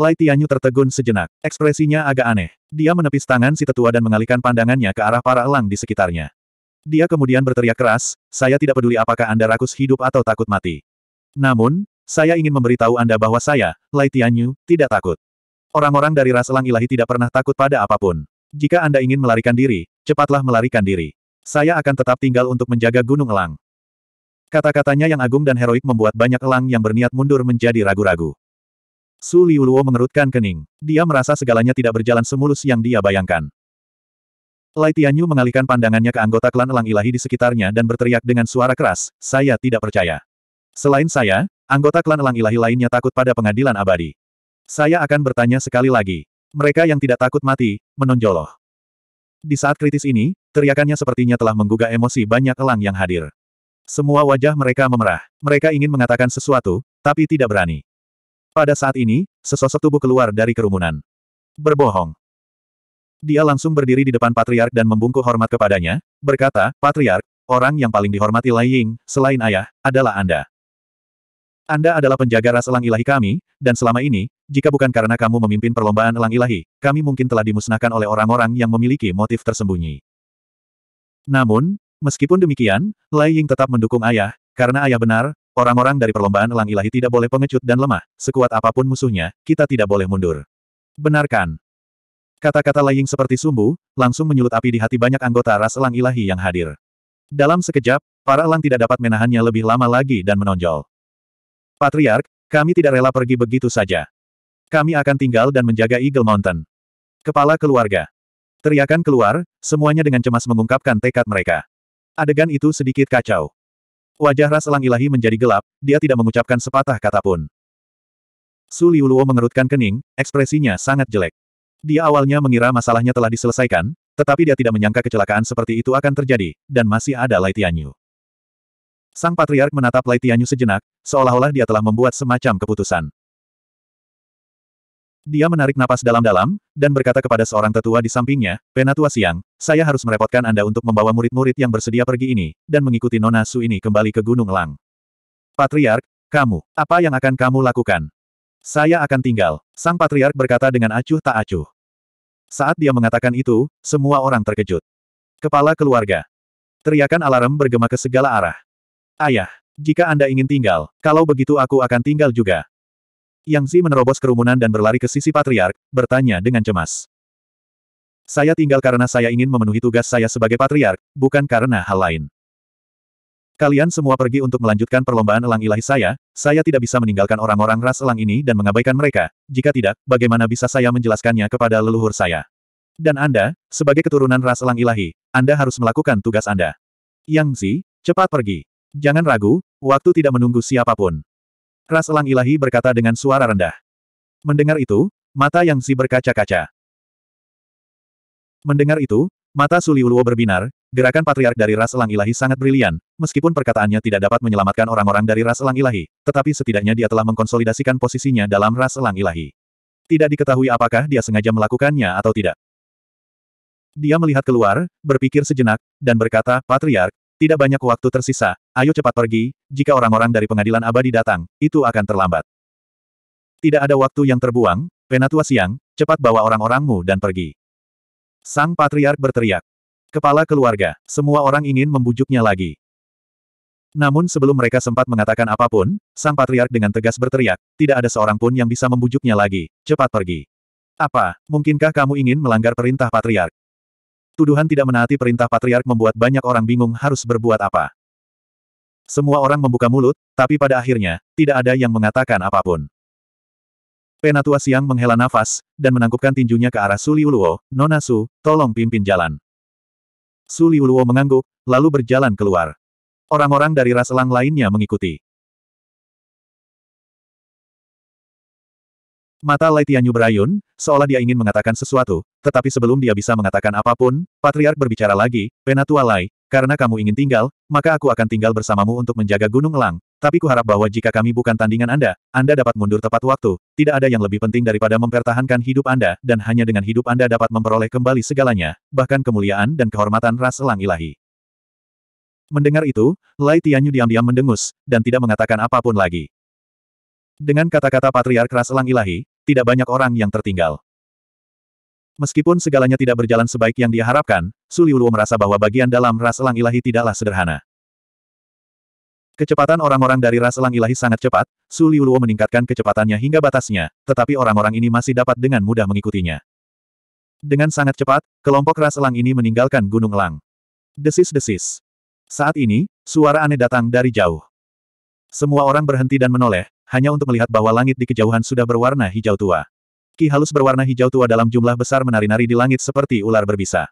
Lai Tianyu tertegun sejenak, ekspresinya agak aneh. Dia menepis tangan si tetua dan mengalihkan pandangannya ke arah para elang di sekitarnya. Dia kemudian berteriak keras, saya tidak peduli apakah Anda rakus hidup atau takut mati. Namun, saya ingin memberitahu Anda bahwa saya, Lai Tianyu, tidak takut. Orang-orang dari ras elang ilahi tidak pernah takut pada apapun. Jika Anda ingin melarikan diri, cepatlah melarikan diri. Saya akan tetap tinggal untuk menjaga gunung elang. Kata-katanya yang agung dan heroik membuat banyak elang yang berniat mundur menjadi ragu-ragu. Su Liuluo mengerutkan kening. Dia merasa segalanya tidak berjalan semulus yang dia bayangkan. Lai Tianyu mengalihkan pandangannya ke anggota klan elang ilahi di sekitarnya dan berteriak dengan suara keras, saya tidak percaya. Selain saya, anggota klan elang ilahi lainnya takut pada pengadilan abadi. Saya akan bertanya sekali lagi. Mereka yang tidak takut mati, menonjoloh. Di saat kritis ini, teriakannya sepertinya telah menggugah emosi banyak elang yang hadir. Semua wajah mereka memerah. Mereka ingin mengatakan sesuatu, tapi tidak berani. Pada saat ini, sesosok tubuh keluar dari kerumunan. Berbohong. Dia langsung berdiri di depan Patriark dan membungkuk hormat kepadanya, berkata, Patriark, orang yang paling dihormati Lai Ying, selain ayah, adalah Anda. Anda adalah penjaga ras elang ilahi kami, dan selama ini, jika bukan karena kamu memimpin perlombaan elang ilahi, kami mungkin telah dimusnahkan oleh orang-orang yang memiliki motif tersembunyi. Namun, meskipun demikian, Lai Ying tetap mendukung ayah, karena ayah benar, orang-orang dari perlombaan elang ilahi tidak boleh pengecut dan lemah, sekuat apapun musuhnya, kita tidak boleh mundur. Benarkan. Kata-kata Lai Ying seperti sumbu, langsung menyulut api di hati banyak anggota ras elang ilahi yang hadir. Dalam sekejap, para elang tidak dapat menahannya lebih lama lagi dan menonjol. Patriark, kami tidak rela pergi begitu saja. Kami akan tinggal dan menjaga Eagle Mountain. Kepala keluarga. Teriakan keluar, semuanya dengan cemas mengungkapkan tekad mereka. Adegan itu sedikit kacau. Wajah ras elang ilahi menjadi gelap, dia tidak mengucapkan sepatah kata pun. Su Liuluo mengerutkan kening, ekspresinya sangat jelek. Dia awalnya mengira masalahnya telah diselesaikan, tetapi dia tidak menyangka kecelakaan seperti itu akan terjadi, dan masih ada Lai Tianyu. Sang Patriark menatap Tianyu sejenak, seolah-olah dia telah membuat semacam keputusan. Dia menarik napas dalam-dalam, dan berkata kepada seorang tetua di sampingnya, Penatua Siang, saya harus merepotkan Anda untuk membawa murid-murid yang bersedia pergi ini, dan mengikuti Nona Su ini kembali ke Gunung Lang. Patriark, kamu, apa yang akan kamu lakukan? Saya akan tinggal, Sang Patriark berkata dengan acuh tak acuh. Saat dia mengatakan itu, semua orang terkejut. Kepala keluarga. Teriakan alarm bergema ke segala arah. Ayah, jika Anda ingin tinggal, kalau begitu aku akan tinggal juga. Yang Zi menerobos kerumunan dan berlari ke sisi patriark, bertanya dengan cemas. Saya tinggal karena saya ingin memenuhi tugas saya sebagai patriark, bukan karena hal lain. Kalian semua pergi untuk melanjutkan perlombaan elang ilahi saya, saya tidak bisa meninggalkan orang-orang ras elang ini dan mengabaikan mereka, jika tidak, bagaimana bisa saya menjelaskannya kepada leluhur saya? Dan Anda, sebagai keturunan ras elang ilahi, Anda harus melakukan tugas Anda. Yang Zi, cepat pergi. Jangan ragu, waktu tidak menunggu siapapun. Ras elang ilahi berkata dengan suara rendah. Mendengar itu, mata yang si berkaca-kaca. Mendengar itu, mata Suliuluo berbinar, gerakan patriark dari ras elang ilahi sangat brilian, meskipun perkataannya tidak dapat menyelamatkan orang-orang dari ras elang ilahi, tetapi setidaknya dia telah mengkonsolidasikan posisinya dalam ras elang ilahi. Tidak diketahui apakah dia sengaja melakukannya atau tidak. Dia melihat keluar, berpikir sejenak, dan berkata, Patriark, tidak banyak waktu tersisa, Ayo cepat pergi, jika orang-orang dari pengadilan abadi datang, itu akan terlambat. Tidak ada waktu yang terbuang, Penatua Siang, cepat bawa orang-orangmu dan pergi. Sang Patriark berteriak. Kepala keluarga, semua orang ingin membujuknya lagi. Namun sebelum mereka sempat mengatakan apapun, Sang Patriark dengan tegas berteriak, tidak ada seorang pun yang bisa membujuknya lagi, cepat pergi. Apa, mungkinkah kamu ingin melanggar perintah Patriark? Tuduhan tidak menaati perintah Patriark membuat banyak orang bingung harus berbuat apa. Semua orang membuka mulut, tapi pada akhirnya, tidak ada yang mengatakan apapun. Penatua Siang menghela nafas, dan menangkupkan tinjunya ke arah Suliuluo, Uluo, Nona Su, tolong pimpin jalan. Suliuluo mengangguk, lalu berjalan keluar. Orang-orang dari ras elang lainnya mengikuti. Mata Lai Tianyu berayun, seolah dia ingin mengatakan sesuatu, tetapi sebelum dia bisa mengatakan apapun, Patriark berbicara lagi, Penatua Lai, karena kamu ingin tinggal, maka aku akan tinggal bersamamu untuk menjaga Gunung Elang, tapi kuharap bahwa jika kami bukan tandingan Anda, Anda dapat mundur tepat waktu, tidak ada yang lebih penting daripada mempertahankan hidup Anda, dan hanya dengan hidup Anda dapat memperoleh kembali segalanya, bahkan kemuliaan dan kehormatan ras elang ilahi. Mendengar itu, Lai Tianyu diam-diam mendengus, dan tidak mengatakan apapun lagi. Dengan kata-kata patriark ras elang ilahi, tidak banyak orang yang tertinggal. Meskipun segalanya tidak berjalan sebaik yang dia harapkan, Suliulu merasa bahwa bagian dalam ras elang ilahi tidaklah sederhana. Kecepatan orang-orang dari ras elang ilahi sangat cepat, Suliulu meningkatkan kecepatannya hingga batasnya, tetapi orang-orang ini masih dapat dengan mudah mengikutinya. Dengan sangat cepat, kelompok ras elang ini meninggalkan Gunung Elang. Desis-desis. Saat ini, suara aneh datang dari jauh. Semua orang berhenti dan menoleh, hanya untuk melihat bahwa langit di kejauhan sudah berwarna hijau tua. Ki halus berwarna hijau tua dalam jumlah besar menari-nari di langit seperti ular berbisa.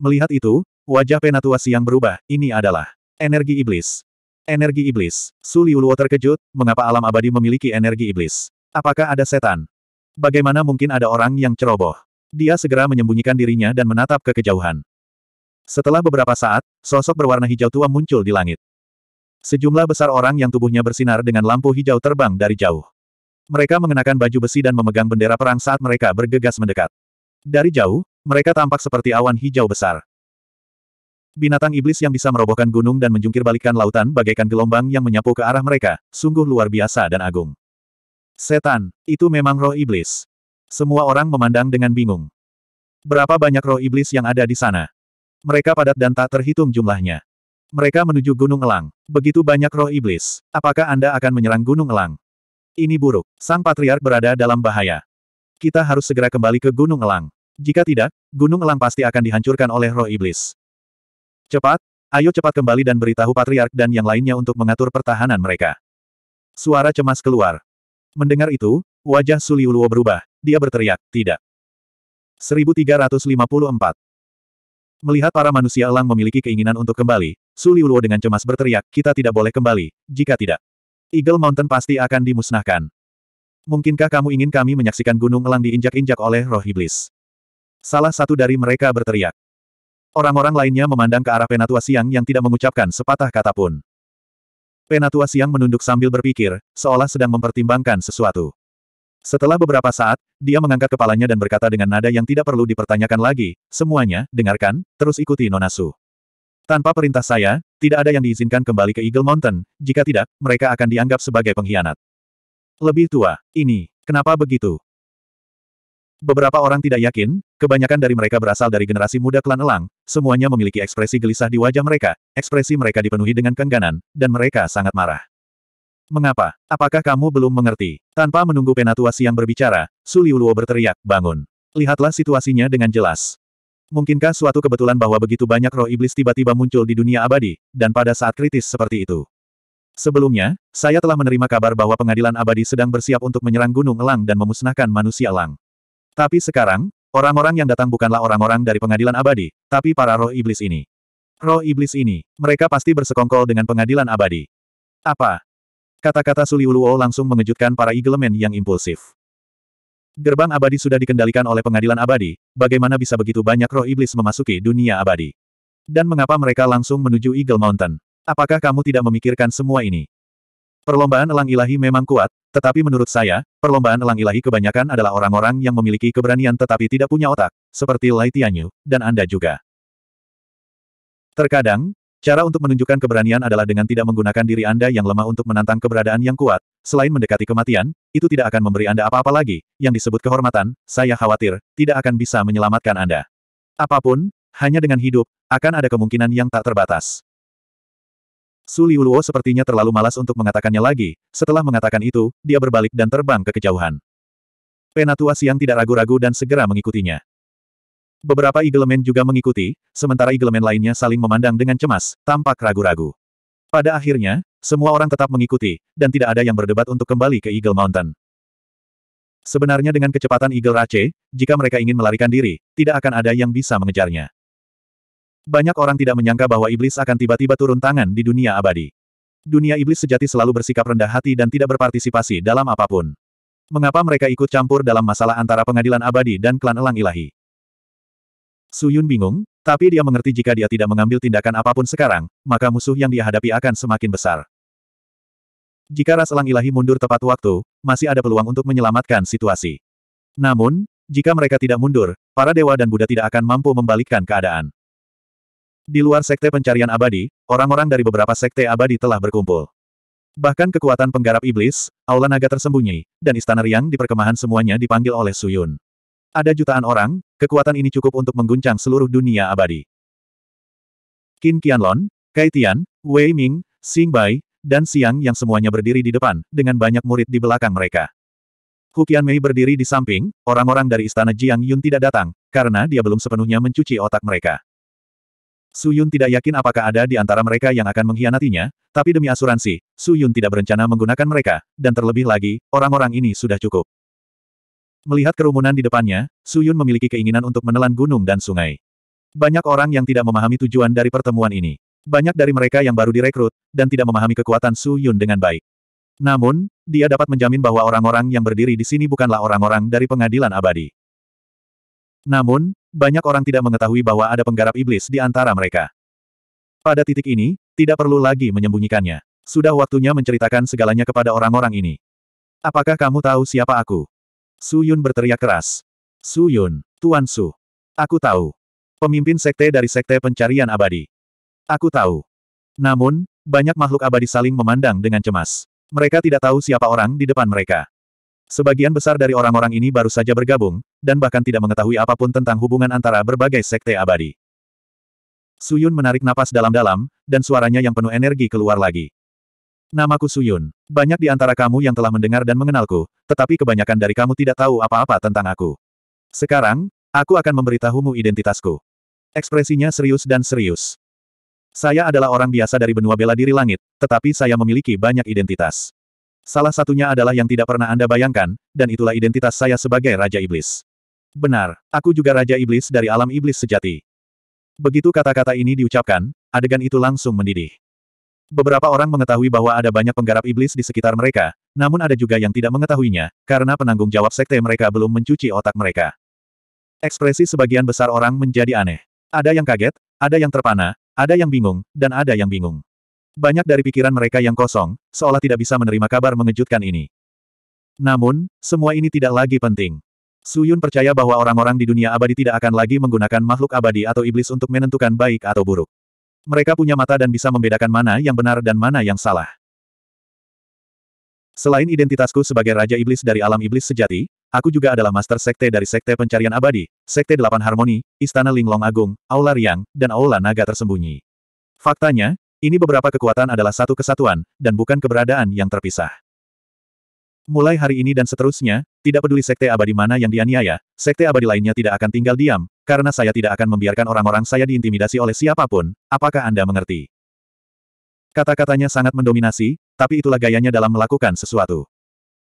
Melihat itu, wajah Penatua Siang berubah, ini adalah energi iblis. Energi iblis. Su Liuluo terkejut, mengapa alam abadi memiliki energi iblis? Apakah ada setan? Bagaimana mungkin ada orang yang ceroboh? Dia segera menyembunyikan dirinya dan menatap ke kejauhan. Setelah beberapa saat, sosok berwarna hijau tua muncul di langit. Sejumlah besar orang yang tubuhnya bersinar dengan lampu hijau terbang dari jauh. Mereka mengenakan baju besi dan memegang bendera perang saat mereka bergegas mendekat. Dari jauh, mereka tampak seperti awan hijau besar. Binatang iblis yang bisa merobohkan gunung dan menjungkirbalikkan lautan bagaikan gelombang yang menyapu ke arah mereka, sungguh luar biasa dan agung. Setan, itu memang roh iblis. Semua orang memandang dengan bingung. Berapa banyak roh iblis yang ada di sana? Mereka padat dan tak terhitung jumlahnya. Mereka menuju Gunung Elang. Begitu banyak roh iblis. Apakah Anda akan menyerang Gunung Elang? Ini buruk. Sang Patriark berada dalam bahaya. Kita harus segera kembali ke Gunung Elang. Jika tidak, Gunung Elang pasti akan dihancurkan oleh roh iblis. Cepat, ayo cepat kembali dan beritahu Patriark dan yang lainnya untuk mengatur pertahanan mereka. Suara cemas keluar. Mendengar itu, wajah Suliuluo berubah. Dia berteriak, tidak. 1354 Melihat para manusia elang memiliki keinginan untuk kembali, Suliuluo dengan cemas berteriak, kita tidak boleh kembali, jika tidak. Eagle Mountain pasti akan dimusnahkan. Mungkinkah kamu ingin kami menyaksikan gunung elang diinjak-injak oleh roh iblis? Salah satu dari mereka berteriak. Orang-orang lainnya memandang ke arah Penatua Siang yang tidak mengucapkan sepatah kata pun. Penatua Siang menunduk sambil berpikir, seolah sedang mempertimbangkan sesuatu. Setelah beberapa saat, dia mengangkat kepalanya dan berkata dengan nada yang tidak perlu dipertanyakan lagi, semuanya, dengarkan, terus ikuti Nonasu. Tanpa perintah saya, tidak ada yang diizinkan kembali ke Eagle Mountain, jika tidak, mereka akan dianggap sebagai pengkhianat. Lebih tua, ini, kenapa begitu? Beberapa orang tidak yakin, kebanyakan dari mereka berasal dari generasi muda klan elang, semuanya memiliki ekspresi gelisah di wajah mereka, ekspresi mereka dipenuhi dengan kengganan, dan mereka sangat marah. Mengapa? Apakah kamu belum mengerti? Tanpa menunggu penatua siang berbicara, Suliuluo Luo berteriak, bangun. Lihatlah situasinya dengan jelas. Mungkinkah suatu kebetulan bahwa begitu banyak roh iblis tiba-tiba muncul di dunia abadi, dan pada saat kritis seperti itu? Sebelumnya, saya telah menerima kabar bahwa pengadilan abadi sedang bersiap untuk menyerang Gunung Elang dan memusnahkan manusia Elang. Tapi sekarang, orang-orang yang datang bukanlah orang-orang dari pengadilan abadi, tapi para roh iblis ini. Roh iblis ini, mereka pasti bersekongkol dengan pengadilan abadi. Apa? Kata-kata Suliuluo langsung mengejutkan para iglemen yang impulsif. Gerbang abadi sudah dikendalikan oleh pengadilan abadi, bagaimana bisa begitu banyak roh iblis memasuki dunia abadi? Dan mengapa mereka langsung menuju Eagle Mountain? Apakah kamu tidak memikirkan semua ini? Perlombaan elang ilahi memang kuat, tetapi menurut saya, perlombaan elang ilahi kebanyakan adalah orang-orang yang memiliki keberanian tetapi tidak punya otak, seperti Lai Tianyu, dan Anda juga. Terkadang, cara untuk menunjukkan keberanian adalah dengan tidak menggunakan diri Anda yang lemah untuk menantang keberadaan yang kuat, Selain mendekati kematian, itu tidak akan memberi Anda apa-apa lagi, yang disebut kehormatan, saya khawatir, tidak akan bisa menyelamatkan Anda. Apapun, hanya dengan hidup, akan ada kemungkinan yang tak terbatas. Su Liuluo sepertinya terlalu malas untuk mengatakannya lagi, setelah mengatakan itu, dia berbalik dan terbang ke kejauhan. Penatua Siang tidak ragu-ragu dan segera mengikutinya. Beberapa iglemen juga mengikuti, sementara iglemen lainnya saling memandang dengan cemas, tampak ragu-ragu. Pada akhirnya, semua orang tetap mengikuti, dan tidak ada yang berdebat untuk kembali ke Eagle Mountain. Sebenarnya dengan kecepatan Eagle Race, jika mereka ingin melarikan diri, tidak akan ada yang bisa mengejarnya. Banyak orang tidak menyangka bahwa iblis akan tiba-tiba turun tangan di dunia abadi. Dunia iblis sejati selalu bersikap rendah hati dan tidak berpartisipasi dalam apapun. Mengapa mereka ikut campur dalam masalah antara pengadilan abadi dan klan elang ilahi? Su Yun bingung, tapi dia mengerti jika dia tidak mengambil tindakan apapun sekarang, maka musuh yang dia hadapi akan semakin besar. Jika ras elang ilahi mundur tepat waktu, masih ada peluang untuk menyelamatkan situasi. Namun, jika mereka tidak mundur, para dewa dan Buddha tidak akan mampu membalikkan keadaan. Di luar sekte pencarian abadi, orang-orang dari beberapa sekte abadi telah berkumpul. Bahkan kekuatan penggarap iblis, aula naga tersembunyi, dan istana riang di perkemahan semuanya dipanggil oleh Suyun. Ada jutaan orang, kekuatan ini cukup untuk mengguncang seluruh dunia abadi. Qin Qianlon, Kai Tian, Wei Ming, Xing Bai, dan Siang yang semuanya berdiri di depan, dengan banyak murid di belakang mereka. Hu Qianmei berdiri di samping, orang-orang dari istana Jiang Yun tidak datang, karena dia belum sepenuhnya mencuci otak mereka. Su Yun tidak yakin apakah ada di antara mereka yang akan mengkhianatinya, tapi demi asuransi, Su Yun tidak berencana menggunakan mereka, dan terlebih lagi, orang-orang ini sudah cukup. Melihat kerumunan di depannya, Su Yun memiliki keinginan untuk menelan gunung dan sungai. Banyak orang yang tidak memahami tujuan dari pertemuan ini. Banyak dari mereka yang baru direkrut, dan tidak memahami kekuatan Su Yun dengan baik. Namun, dia dapat menjamin bahwa orang-orang yang berdiri di sini bukanlah orang-orang dari pengadilan abadi. Namun, banyak orang tidak mengetahui bahwa ada penggarap iblis di antara mereka. Pada titik ini, tidak perlu lagi menyembunyikannya. Sudah waktunya menceritakan segalanya kepada orang-orang ini. Apakah kamu tahu siapa aku? Su Yun berteriak keras. Su Yun, Tuan Su. Aku tahu. Pemimpin sekte dari sekte pencarian abadi. Aku tahu. Namun, banyak makhluk abadi saling memandang dengan cemas. Mereka tidak tahu siapa orang di depan mereka. Sebagian besar dari orang-orang ini baru saja bergabung, dan bahkan tidak mengetahui apapun tentang hubungan antara berbagai sekte abadi. Suyun menarik napas dalam-dalam, dan suaranya yang penuh energi keluar lagi. Namaku Suyun. Banyak di antara kamu yang telah mendengar dan mengenalku, tetapi kebanyakan dari kamu tidak tahu apa-apa tentang aku. Sekarang, aku akan memberitahumu identitasku. Ekspresinya serius dan serius. Saya adalah orang biasa dari benua bela diri langit, tetapi saya memiliki banyak identitas. Salah satunya adalah yang tidak pernah Anda bayangkan, dan itulah identitas saya sebagai Raja Iblis. Benar, aku juga Raja Iblis dari alam Iblis sejati. Begitu kata-kata ini diucapkan, adegan itu langsung mendidih. Beberapa orang mengetahui bahwa ada banyak penggarap iblis di sekitar mereka, namun ada juga yang tidak mengetahuinya, karena penanggung jawab sekte mereka belum mencuci otak mereka. Ekspresi sebagian besar orang menjadi aneh. Ada yang kaget, ada yang terpana, ada yang bingung, dan ada yang bingung. Banyak dari pikiran mereka yang kosong, seolah tidak bisa menerima kabar mengejutkan ini. Namun, semua ini tidak lagi penting. Suyun percaya bahwa orang-orang di dunia abadi tidak akan lagi menggunakan makhluk abadi atau iblis untuk menentukan baik atau buruk. Mereka punya mata dan bisa membedakan mana yang benar dan mana yang salah. Selain identitasku sebagai Raja Iblis dari alam iblis sejati, aku juga adalah Master Sekte dari Sekte Pencarian Abadi, Sekte Delapan Harmoni, Istana Linglong Agung, Aula Riang, dan Aula Naga Tersembunyi. Faktanya, ini beberapa kekuatan adalah satu kesatuan, dan bukan keberadaan yang terpisah. Mulai hari ini dan seterusnya, tidak peduli sekte abadi mana yang dianiaya, sekte abadi lainnya tidak akan tinggal diam, karena saya tidak akan membiarkan orang-orang saya diintimidasi oleh siapapun, apakah Anda mengerti? Kata-katanya sangat mendominasi, tapi itulah gayanya dalam melakukan sesuatu.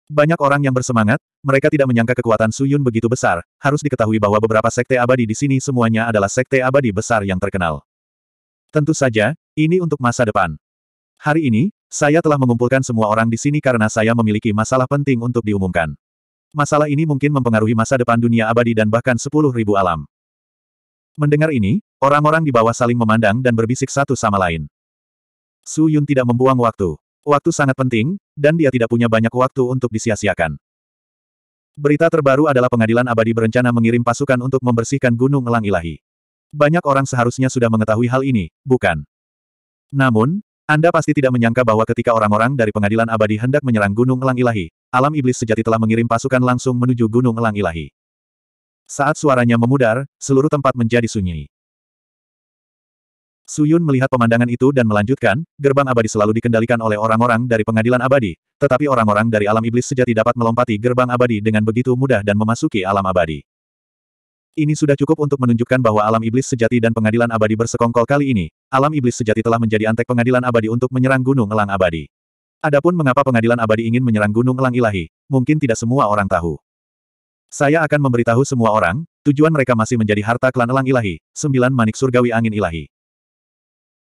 Banyak orang yang bersemangat, mereka tidak menyangka kekuatan Suyun begitu besar, harus diketahui bahwa beberapa sekte abadi di sini semuanya adalah sekte abadi besar yang terkenal. Tentu saja, ini untuk masa depan. Hari ini, saya telah mengumpulkan semua orang di sini karena saya memiliki masalah penting untuk diumumkan. Masalah ini mungkin mempengaruhi masa depan dunia abadi dan bahkan sepuluh ribu alam. Mendengar ini, orang-orang di bawah saling memandang dan berbisik satu sama lain. Su Yun tidak membuang waktu. Waktu sangat penting, dan dia tidak punya banyak waktu untuk disia-siakan. Berita terbaru adalah pengadilan abadi berencana mengirim pasukan untuk membersihkan Gunung Elang Ilahi. Banyak orang seharusnya sudah mengetahui hal ini, bukan? Namun, anda pasti tidak menyangka bahwa ketika orang-orang dari pengadilan abadi hendak menyerang Gunung Elang Ilahi, alam iblis sejati telah mengirim pasukan langsung menuju Gunung Elang Ilahi. Saat suaranya memudar, seluruh tempat menjadi sunyi. Suyun melihat pemandangan itu dan melanjutkan, gerbang abadi selalu dikendalikan oleh orang-orang dari pengadilan abadi, tetapi orang-orang dari alam iblis sejati dapat melompati gerbang abadi dengan begitu mudah dan memasuki alam abadi. Ini sudah cukup untuk menunjukkan bahwa alam iblis sejati dan pengadilan abadi bersekongkol kali ini, alam iblis sejati telah menjadi antek pengadilan abadi untuk menyerang gunung elang abadi. Adapun mengapa pengadilan abadi ingin menyerang gunung elang ilahi, mungkin tidak semua orang tahu. Saya akan memberitahu semua orang, tujuan mereka masih menjadi harta klan elang ilahi, sembilan manik surgawi angin ilahi.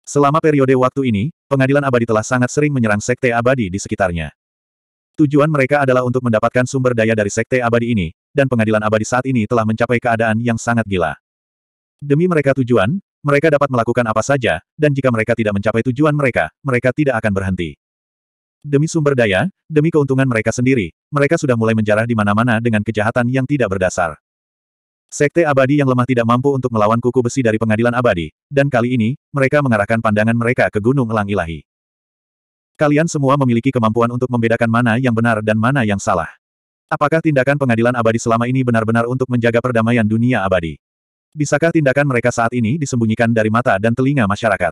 Selama periode waktu ini, pengadilan abadi telah sangat sering menyerang sekte abadi di sekitarnya. Tujuan mereka adalah untuk mendapatkan sumber daya dari sekte abadi ini, dan pengadilan abadi saat ini telah mencapai keadaan yang sangat gila. Demi mereka tujuan, mereka dapat melakukan apa saja, dan jika mereka tidak mencapai tujuan mereka, mereka tidak akan berhenti. Demi sumber daya, demi keuntungan mereka sendiri, mereka sudah mulai menjarah di mana-mana dengan kejahatan yang tidak berdasar. Sekte abadi yang lemah tidak mampu untuk melawan kuku besi dari pengadilan abadi, dan kali ini, mereka mengarahkan pandangan mereka ke Gunung Elang Ilahi. Kalian semua memiliki kemampuan untuk membedakan mana yang benar dan mana yang salah. Apakah tindakan pengadilan abadi selama ini benar-benar untuk menjaga perdamaian dunia abadi? Bisakah tindakan mereka saat ini disembunyikan dari mata dan telinga masyarakat?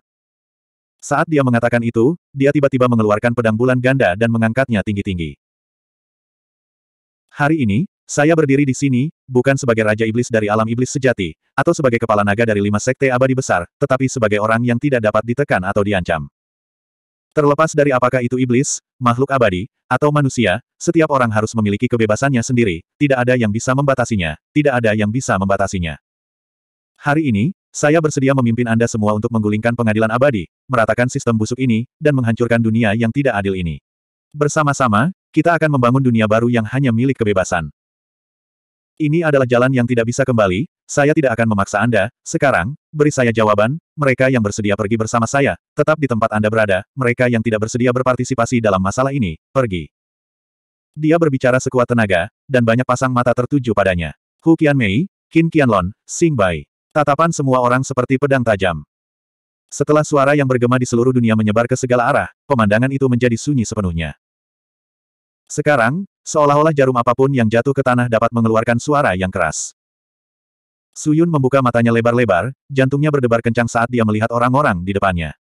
Saat dia mengatakan itu, dia tiba-tiba mengeluarkan pedang bulan ganda dan mengangkatnya tinggi-tinggi. Hari ini, saya berdiri di sini, bukan sebagai Raja Iblis dari alam iblis sejati, atau sebagai kepala naga dari lima sekte abadi besar, tetapi sebagai orang yang tidak dapat ditekan atau diancam. Terlepas dari apakah itu iblis, makhluk abadi, atau manusia, setiap orang harus memiliki kebebasannya sendiri, tidak ada yang bisa membatasinya, tidak ada yang bisa membatasinya. Hari ini, saya bersedia memimpin Anda semua untuk menggulingkan pengadilan abadi, meratakan sistem busuk ini, dan menghancurkan dunia yang tidak adil ini. Bersama-sama, kita akan membangun dunia baru yang hanya milik kebebasan. Ini adalah jalan yang tidak bisa kembali, saya tidak akan memaksa Anda, sekarang, beri saya jawaban, mereka yang bersedia pergi bersama saya, tetap di tempat Anda berada, mereka yang tidak bersedia berpartisipasi dalam masalah ini, pergi. Dia berbicara sekuat tenaga, dan banyak pasang mata tertuju padanya. Hu Qianmei, Qin Qianlon, Xing Bai. Tatapan semua orang seperti pedang tajam. Setelah suara yang bergema di seluruh dunia menyebar ke segala arah, pemandangan itu menjadi sunyi sepenuhnya. Sekarang, Seolah-olah jarum apapun yang jatuh ke tanah dapat mengeluarkan suara yang keras. Suyun membuka matanya lebar-lebar, jantungnya berdebar kencang saat dia melihat orang-orang di depannya.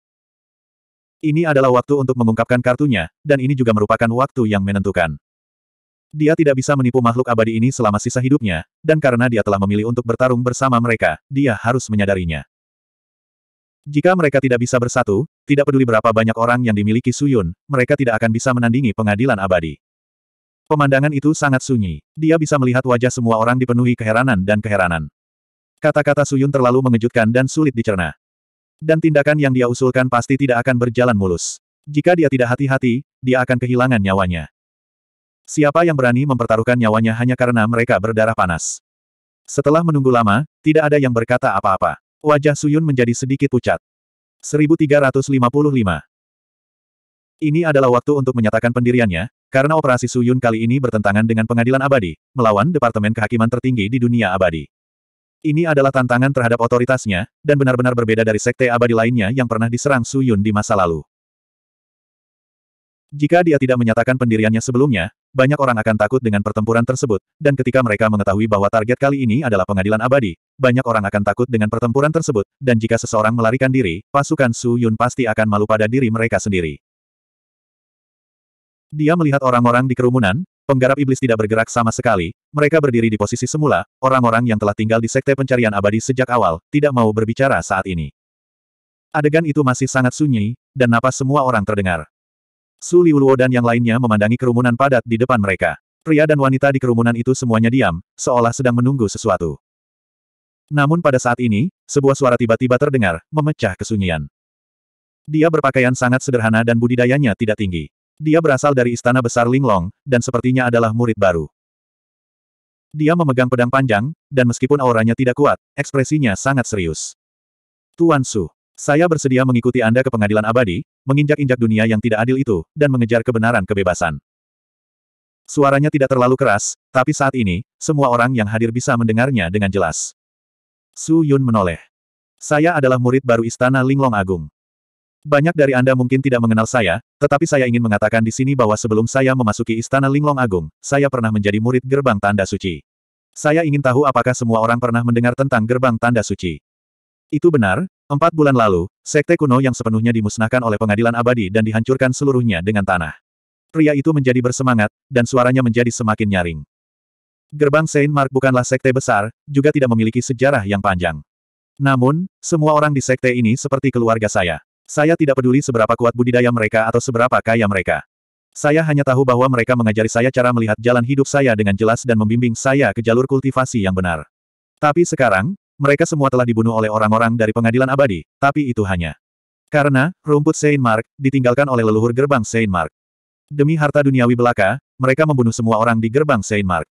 Ini adalah waktu untuk mengungkapkan kartunya, dan ini juga merupakan waktu yang menentukan. Dia tidak bisa menipu makhluk abadi ini selama sisa hidupnya, dan karena dia telah memilih untuk bertarung bersama mereka, dia harus menyadarinya. Jika mereka tidak bisa bersatu, tidak peduli berapa banyak orang yang dimiliki Suyun, mereka tidak akan bisa menandingi pengadilan abadi. Pemandangan itu sangat sunyi. Dia bisa melihat wajah semua orang dipenuhi keheranan dan keheranan. Kata-kata Suyun terlalu mengejutkan dan sulit dicerna. Dan tindakan yang dia usulkan pasti tidak akan berjalan mulus. Jika dia tidak hati-hati, dia akan kehilangan nyawanya. Siapa yang berani mempertaruhkan nyawanya hanya karena mereka berdarah panas? Setelah menunggu lama, tidak ada yang berkata apa-apa. Wajah Suyun menjadi sedikit pucat. 1355 ini adalah waktu untuk menyatakan pendiriannya, karena operasi Suyun kali ini bertentangan dengan pengadilan abadi, melawan Departemen Kehakiman tertinggi di dunia abadi. Ini adalah tantangan terhadap otoritasnya, dan benar-benar berbeda dari sekte abadi lainnya yang pernah diserang Suyun di masa lalu. Jika dia tidak menyatakan pendiriannya sebelumnya, banyak orang akan takut dengan pertempuran tersebut, dan ketika mereka mengetahui bahwa target kali ini adalah pengadilan abadi, banyak orang akan takut dengan pertempuran tersebut, dan jika seseorang melarikan diri, pasukan Su Yun pasti akan malu pada diri mereka sendiri. Dia melihat orang-orang di kerumunan, penggarap iblis tidak bergerak sama sekali, mereka berdiri di posisi semula, orang-orang yang telah tinggal di sekte pencarian abadi sejak awal, tidak mau berbicara saat ini. Adegan itu masih sangat sunyi, dan napas semua orang terdengar. Su Liuluo dan yang lainnya memandangi kerumunan padat di depan mereka. Pria dan wanita di kerumunan itu semuanya diam, seolah sedang menunggu sesuatu. Namun pada saat ini, sebuah suara tiba-tiba terdengar, memecah kesunyian. Dia berpakaian sangat sederhana dan budidayanya tidak tinggi. Dia berasal dari istana besar Linglong, dan sepertinya adalah murid baru. Dia memegang pedang panjang, dan meskipun auranya tidak kuat, ekspresinya sangat serius. Tuan Su, saya bersedia mengikuti Anda ke pengadilan abadi, menginjak-injak dunia yang tidak adil itu, dan mengejar kebenaran kebebasan. Suaranya tidak terlalu keras, tapi saat ini, semua orang yang hadir bisa mendengarnya dengan jelas. Su Yun menoleh. Saya adalah murid baru istana Linglong Agung. Banyak dari Anda mungkin tidak mengenal saya, tetapi saya ingin mengatakan di sini bahwa sebelum saya memasuki Istana Linglong Agung, saya pernah menjadi murid gerbang tanda suci. Saya ingin tahu apakah semua orang pernah mendengar tentang gerbang tanda suci. Itu benar, empat bulan lalu, sekte kuno yang sepenuhnya dimusnahkan oleh pengadilan abadi dan dihancurkan seluruhnya dengan tanah. Pria itu menjadi bersemangat, dan suaranya menjadi semakin nyaring. Gerbang Saint Mark bukanlah sekte besar, juga tidak memiliki sejarah yang panjang. Namun, semua orang di sekte ini seperti keluarga saya. Saya tidak peduli seberapa kuat budidaya mereka atau seberapa kaya mereka. Saya hanya tahu bahwa mereka mengajari saya cara melihat jalan hidup saya dengan jelas dan membimbing saya ke jalur kultivasi yang benar. Tapi sekarang, mereka semua telah dibunuh oleh orang-orang dari pengadilan abadi, tapi itu hanya karena rumput Saint Mark ditinggalkan oleh leluhur gerbang Saint Mark. Demi harta duniawi belaka, mereka membunuh semua orang di gerbang Saint Mark.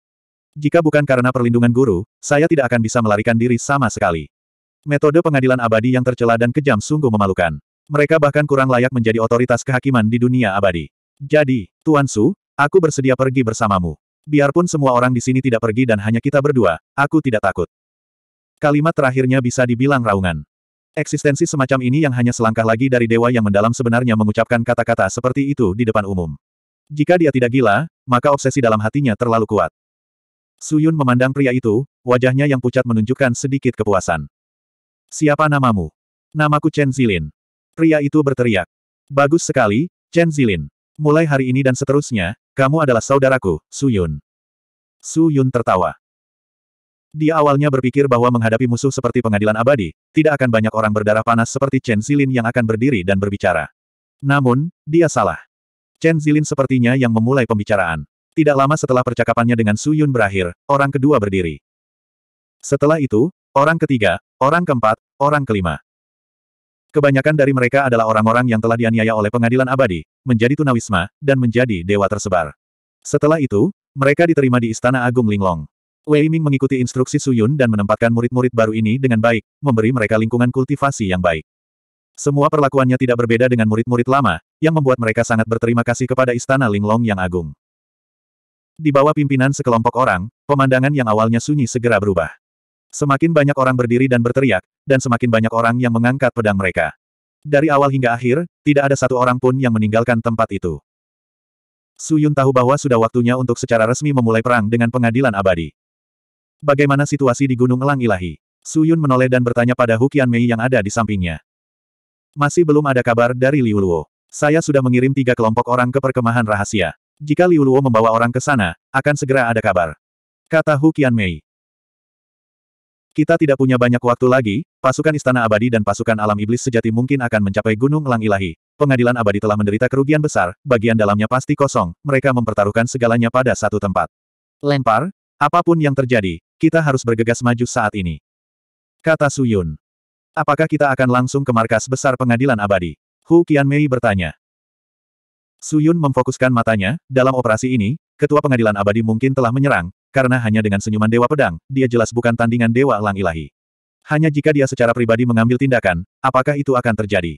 Jika bukan karena perlindungan guru, saya tidak akan bisa melarikan diri sama sekali. Metode pengadilan abadi yang tercela dan kejam sungguh memalukan. Mereka bahkan kurang layak menjadi otoritas kehakiman di dunia abadi. Jadi, Tuan Su, aku bersedia pergi bersamamu. Biarpun semua orang di sini tidak pergi dan hanya kita berdua, aku tidak takut. Kalimat terakhirnya bisa dibilang raungan. Eksistensi semacam ini yang hanya selangkah lagi dari dewa yang mendalam sebenarnya mengucapkan kata-kata seperti itu di depan umum. Jika dia tidak gila, maka obsesi dalam hatinya terlalu kuat. Suyun memandang pria itu, wajahnya yang pucat menunjukkan sedikit kepuasan. Siapa namamu? Namaku Chen Zilin. Pria itu berteriak. Bagus sekali, Chen Zilin. Mulai hari ini dan seterusnya, kamu adalah saudaraku, Su Yun. Su Yun tertawa. Dia awalnya berpikir bahwa menghadapi musuh seperti pengadilan abadi, tidak akan banyak orang berdarah panas seperti Chen Zilin yang akan berdiri dan berbicara. Namun, dia salah. Chen Zilin sepertinya yang memulai pembicaraan. Tidak lama setelah percakapannya dengan Su Yun berakhir, orang kedua berdiri. Setelah itu, orang ketiga, orang keempat, orang kelima. Kebanyakan dari mereka adalah orang-orang yang telah dianiaya oleh pengadilan abadi, menjadi tunawisma, dan menjadi dewa tersebar. Setelah itu, mereka diterima di Istana Agung Linglong. Wei Ming mengikuti instruksi Su Yun dan menempatkan murid-murid baru ini dengan baik, memberi mereka lingkungan kultivasi yang baik. Semua perlakuannya tidak berbeda dengan murid-murid lama, yang membuat mereka sangat berterima kasih kepada Istana Linglong yang agung. Di bawah pimpinan sekelompok orang, pemandangan yang awalnya sunyi segera berubah. Semakin banyak orang berdiri dan berteriak, dan semakin banyak orang yang mengangkat pedang mereka. Dari awal hingga akhir, tidak ada satu orang pun yang meninggalkan tempat itu. Su Yun tahu bahwa sudah waktunya untuk secara resmi memulai perang dengan pengadilan abadi. Bagaimana situasi di Gunung Elang Ilahi? Su Yun menoleh dan bertanya pada Hukian Mei yang ada di sampingnya. Masih belum ada kabar dari Liu Luo. Saya sudah mengirim tiga kelompok orang ke perkemahan rahasia. Jika Liu Luo membawa orang ke sana, akan segera ada kabar. Kata Hukian Mei. Kita tidak punya banyak waktu lagi, pasukan Istana Abadi dan pasukan alam iblis sejati mungkin akan mencapai Gunung Elang Ilahi. Pengadilan abadi telah menderita kerugian besar, bagian dalamnya pasti kosong, mereka mempertaruhkan segalanya pada satu tempat. Lempar, apapun yang terjadi, kita harus bergegas maju saat ini. Kata Suyun. Apakah kita akan langsung ke markas besar pengadilan abadi? Hu Mei bertanya. Suyun memfokuskan matanya, dalam operasi ini, ketua pengadilan abadi mungkin telah menyerang, karena hanya dengan senyuman Dewa Pedang, dia jelas bukan tandingan Dewa Elang Ilahi. Hanya jika dia secara pribadi mengambil tindakan, apakah itu akan terjadi?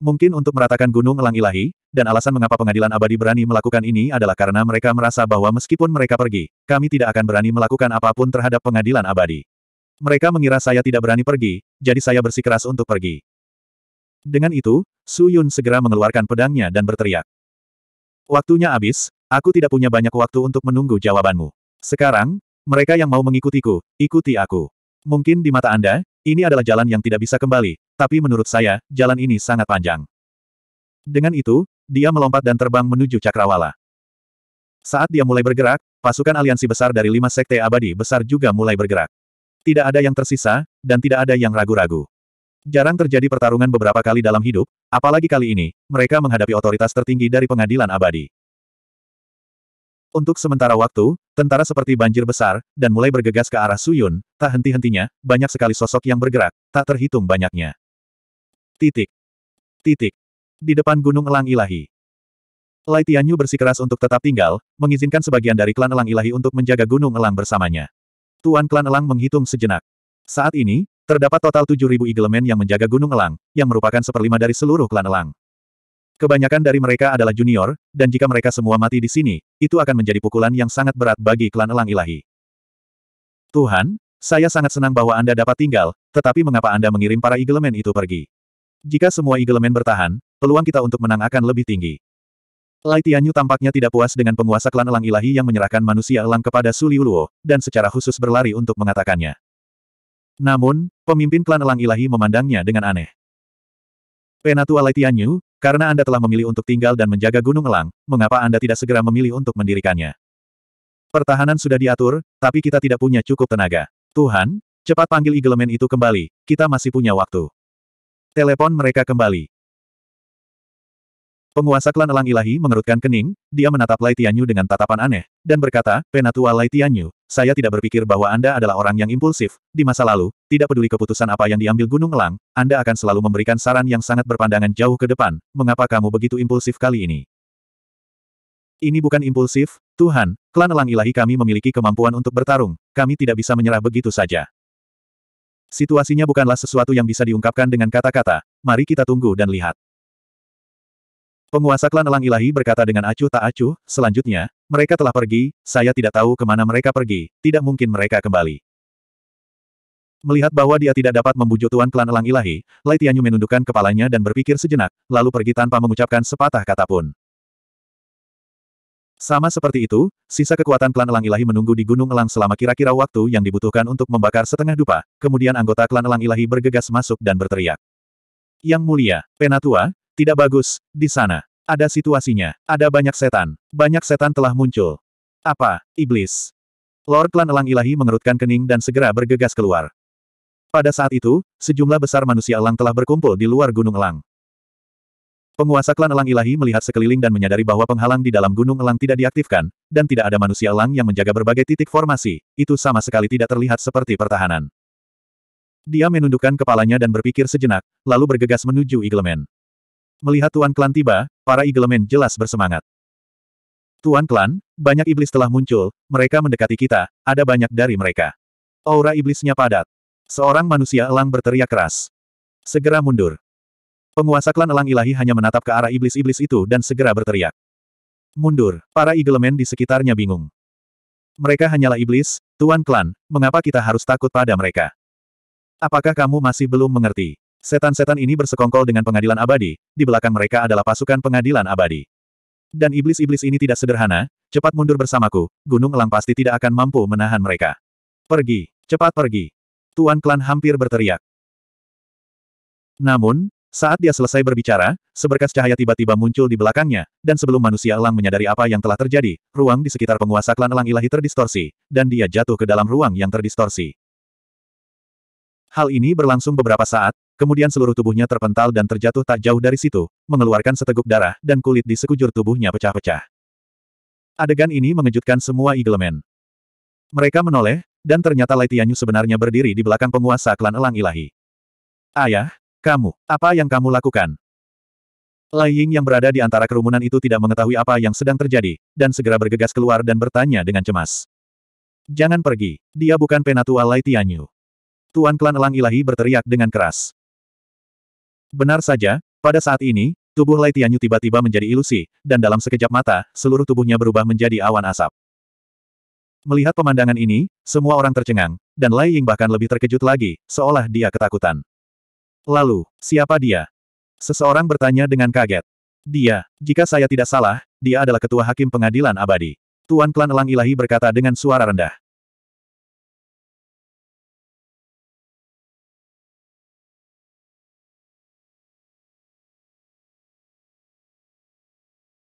Mungkin untuk meratakan gunung elang ilahi, dan alasan mengapa pengadilan abadi berani melakukan ini adalah karena mereka merasa bahwa meskipun mereka pergi, kami tidak akan berani melakukan apapun terhadap pengadilan abadi. Mereka mengira saya tidak berani pergi, jadi saya bersikeras untuk pergi. Dengan itu, Su Yun segera mengeluarkan pedangnya dan berteriak. Waktunya habis, Aku tidak punya banyak waktu untuk menunggu jawabanmu. Sekarang, mereka yang mau mengikutiku, ikuti aku. Mungkin di mata Anda, ini adalah jalan yang tidak bisa kembali, tapi menurut saya, jalan ini sangat panjang. Dengan itu, dia melompat dan terbang menuju Cakrawala. Saat dia mulai bergerak, pasukan aliansi besar dari lima sekte abadi besar juga mulai bergerak. Tidak ada yang tersisa, dan tidak ada yang ragu-ragu. Jarang terjadi pertarungan beberapa kali dalam hidup, apalagi kali ini, mereka menghadapi otoritas tertinggi dari pengadilan abadi. Untuk sementara waktu, tentara seperti banjir besar, dan mulai bergegas ke arah Suyun, tak henti-hentinya, banyak sekali sosok yang bergerak, tak terhitung banyaknya. Titik. Titik. Di depan Gunung Elang Ilahi. Lai Tianyu bersikeras untuk tetap tinggal, mengizinkan sebagian dari klan Elang Ilahi untuk menjaga Gunung Elang bersamanya. Tuan klan Elang menghitung sejenak. Saat ini, terdapat total 7.000 iglemen yang menjaga Gunung Elang, yang merupakan seperlima dari seluruh klan Elang. Kebanyakan dari mereka adalah junior, dan jika mereka semua mati di sini, itu akan menjadi pukulan yang sangat berat bagi klan elang ilahi. Tuhan, saya sangat senang bahwa Anda dapat tinggal, tetapi mengapa Anda mengirim para iglemen itu pergi? Jika semua iglemen bertahan, peluang kita untuk menang akan lebih tinggi. Lai Tianyu tampaknya tidak puas dengan penguasa klan elang ilahi yang menyerahkan manusia elang kepada Su Liuluo, dan secara khusus berlari untuk mengatakannya. Namun, pemimpin klan elang ilahi memandangnya dengan aneh. Penatua Lai Tianyu, karena Anda telah memilih untuk tinggal dan menjaga Gunung Elang, mengapa Anda tidak segera memilih untuk mendirikannya? Pertahanan sudah diatur, tapi kita tidak punya cukup tenaga. Tuhan, cepat panggil Iglemen itu kembali, kita masih punya waktu. Telepon mereka kembali. Penguasa klan elang ilahi mengerutkan kening, dia menatap Lai Tianyu dengan tatapan aneh, dan berkata, Penatua Lai Tianyu, saya tidak berpikir bahwa Anda adalah orang yang impulsif. Di masa lalu, tidak peduli keputusan apa yang diambil Gunung Elang, Anda akan selalu memberikan saran yang sangat berpandangan jauh ke depan, mengapa kamu begitu impulsif kali ini? Ini bukan impulsif, Tuhan, klan elang ilahi kami memiliki kemampuan untuk bertarung, kami tidak bisa menyerah begitu saja. Situasinya bukanlah sesuatu yang bisa diungkapkan dengan kata-kata, mari kita tunggu dan lihat. Penguasa klan elang ilahi berkata dengan acuh tak acuh, selanjutnya, mereka telah pergi, saya tidak tahu kemana mereka pergi, tidak mungkin mereka kembali. Melihat bahwa dia tidak dapat membujuk tuan klan elang ilahi, Lai Tianyu menundukkan kepalanya dan berpikir sejenak, lalu pergi tanpa mengucapkan sepatah kata pun. Sama seperti itu, sisa kekuatan klan elang ilahi menunggu di Gunung Elang selama kira-kira waktu yang dibutuhkan untuk membakar setengah dupa, kemudian anggota klan elang ilahi bergegas masuk dan berteriak. Yang mulia, Penatua, tidak bagus, di sana. Ada situasinya. Ada banyak setan. Banyak setan telah muncul. Apa? Iblis. Lord Klan Elang Ilahi mengerutkan kening dan segera bergegas keluar. Pada saat itu, sejumlah besar manusia elang telah berkumpul di luar Gunung Elang. Penguasa klan Elang Ilahi melihat sekeliling dan menyadari bahwa penghalang di dalam Gunung Elang tidak diaktifkan, dan tidak ada manusia elang yang menjaga berbagai titik formasi, itu sama sekali tidak terlihat seperti pertahanan. Dia menundukkan kepalanya dan berpikir sejenak, lalu bergegas menuju Iglemen. Melihat Tuan Klan tiba, para Iglemen jelas bersemangat. Tuan Klan, banyak iblis telah muncul, mereka mendekati kita, ada banyak dari mereka. Aura iblisnya padat. Seorang manusia elang berteriak keras. Segera mundur. Penguasa klan elang ilahi hanya menatap ke arah iblis-iblis itu dan segera berteriak. Mundur, para iglemen di sekitarnya bingung. Mereka hanyalah iblis, Tuan Klan, mengapa kita harus takut pada mereka? Apakah kamu masih belum mengerti? Setan-setan ini bersekongkol dengan pengadilan abadi, di belakang mereka adalah pasukan pengadilan abadi. Dan iblis-iblis ini tidak sederhana, cepat mundur bersamaku, Gunung Elang pasti tidak akan mampu menahan mereka. Pergi, cepat pergi. Tuan Klan hampir berteriak. Namun, saat dia selesai berbicara, seberkas cahaya tiba-tiba muncul di belakangnya, dan sebelum manusia elang menyadari apa yang telah terjadi, ruang di sekitar penguasa klan elang ilahi terdistorsi, dan dia jatuh ke dalam ruang yang terdistorsi. Hal ini berlangsung beberapa saat, Kemudian seluruh tubuhnya terpental dan terjatuh tak jauh dari situ, mengeluarkan seteguk darah dan kulit di sekujur tubuhnya pecah-pecah. Adegan ini mengejutkan semua iglemen. Mereka menoleh, dan ternyata Lai Tianyu sebenarnya berdiri di belakang penguasa klan Elang Ilahi. Ayah, kamu, apa yang kamu lakukan? Lai Ying yang berada di antara kerumunan itu tidak mengetahui apa yang sedang terjadi, dan segera bergegas keluar dan bertanya dengan cemas. Jangan pergi, dia bukan penatua Lai Tianyu. Tuan klan Elang Ilahi berteriak dengan keras. Benar saja, pada saat ini, tubuh Lai Tianyu tiba-tiba menjadi ilusi, dan dalam sekejap mata, seluruh tubuhnya berubah menjadi awan asap. Melihat pemandangan ini, semua orang tercengang, dan Lai Ying bahkan lebih terkejut lagi, seolah dia ketakutan. Lalu, siapa dia? Seseorang bertanya dengan kaget. Dia, jika saya tidak salah, dia adalah ketua hakim pengadilan abadi. Tuan Klan Elang Ilahi berkata dengan suara rendah.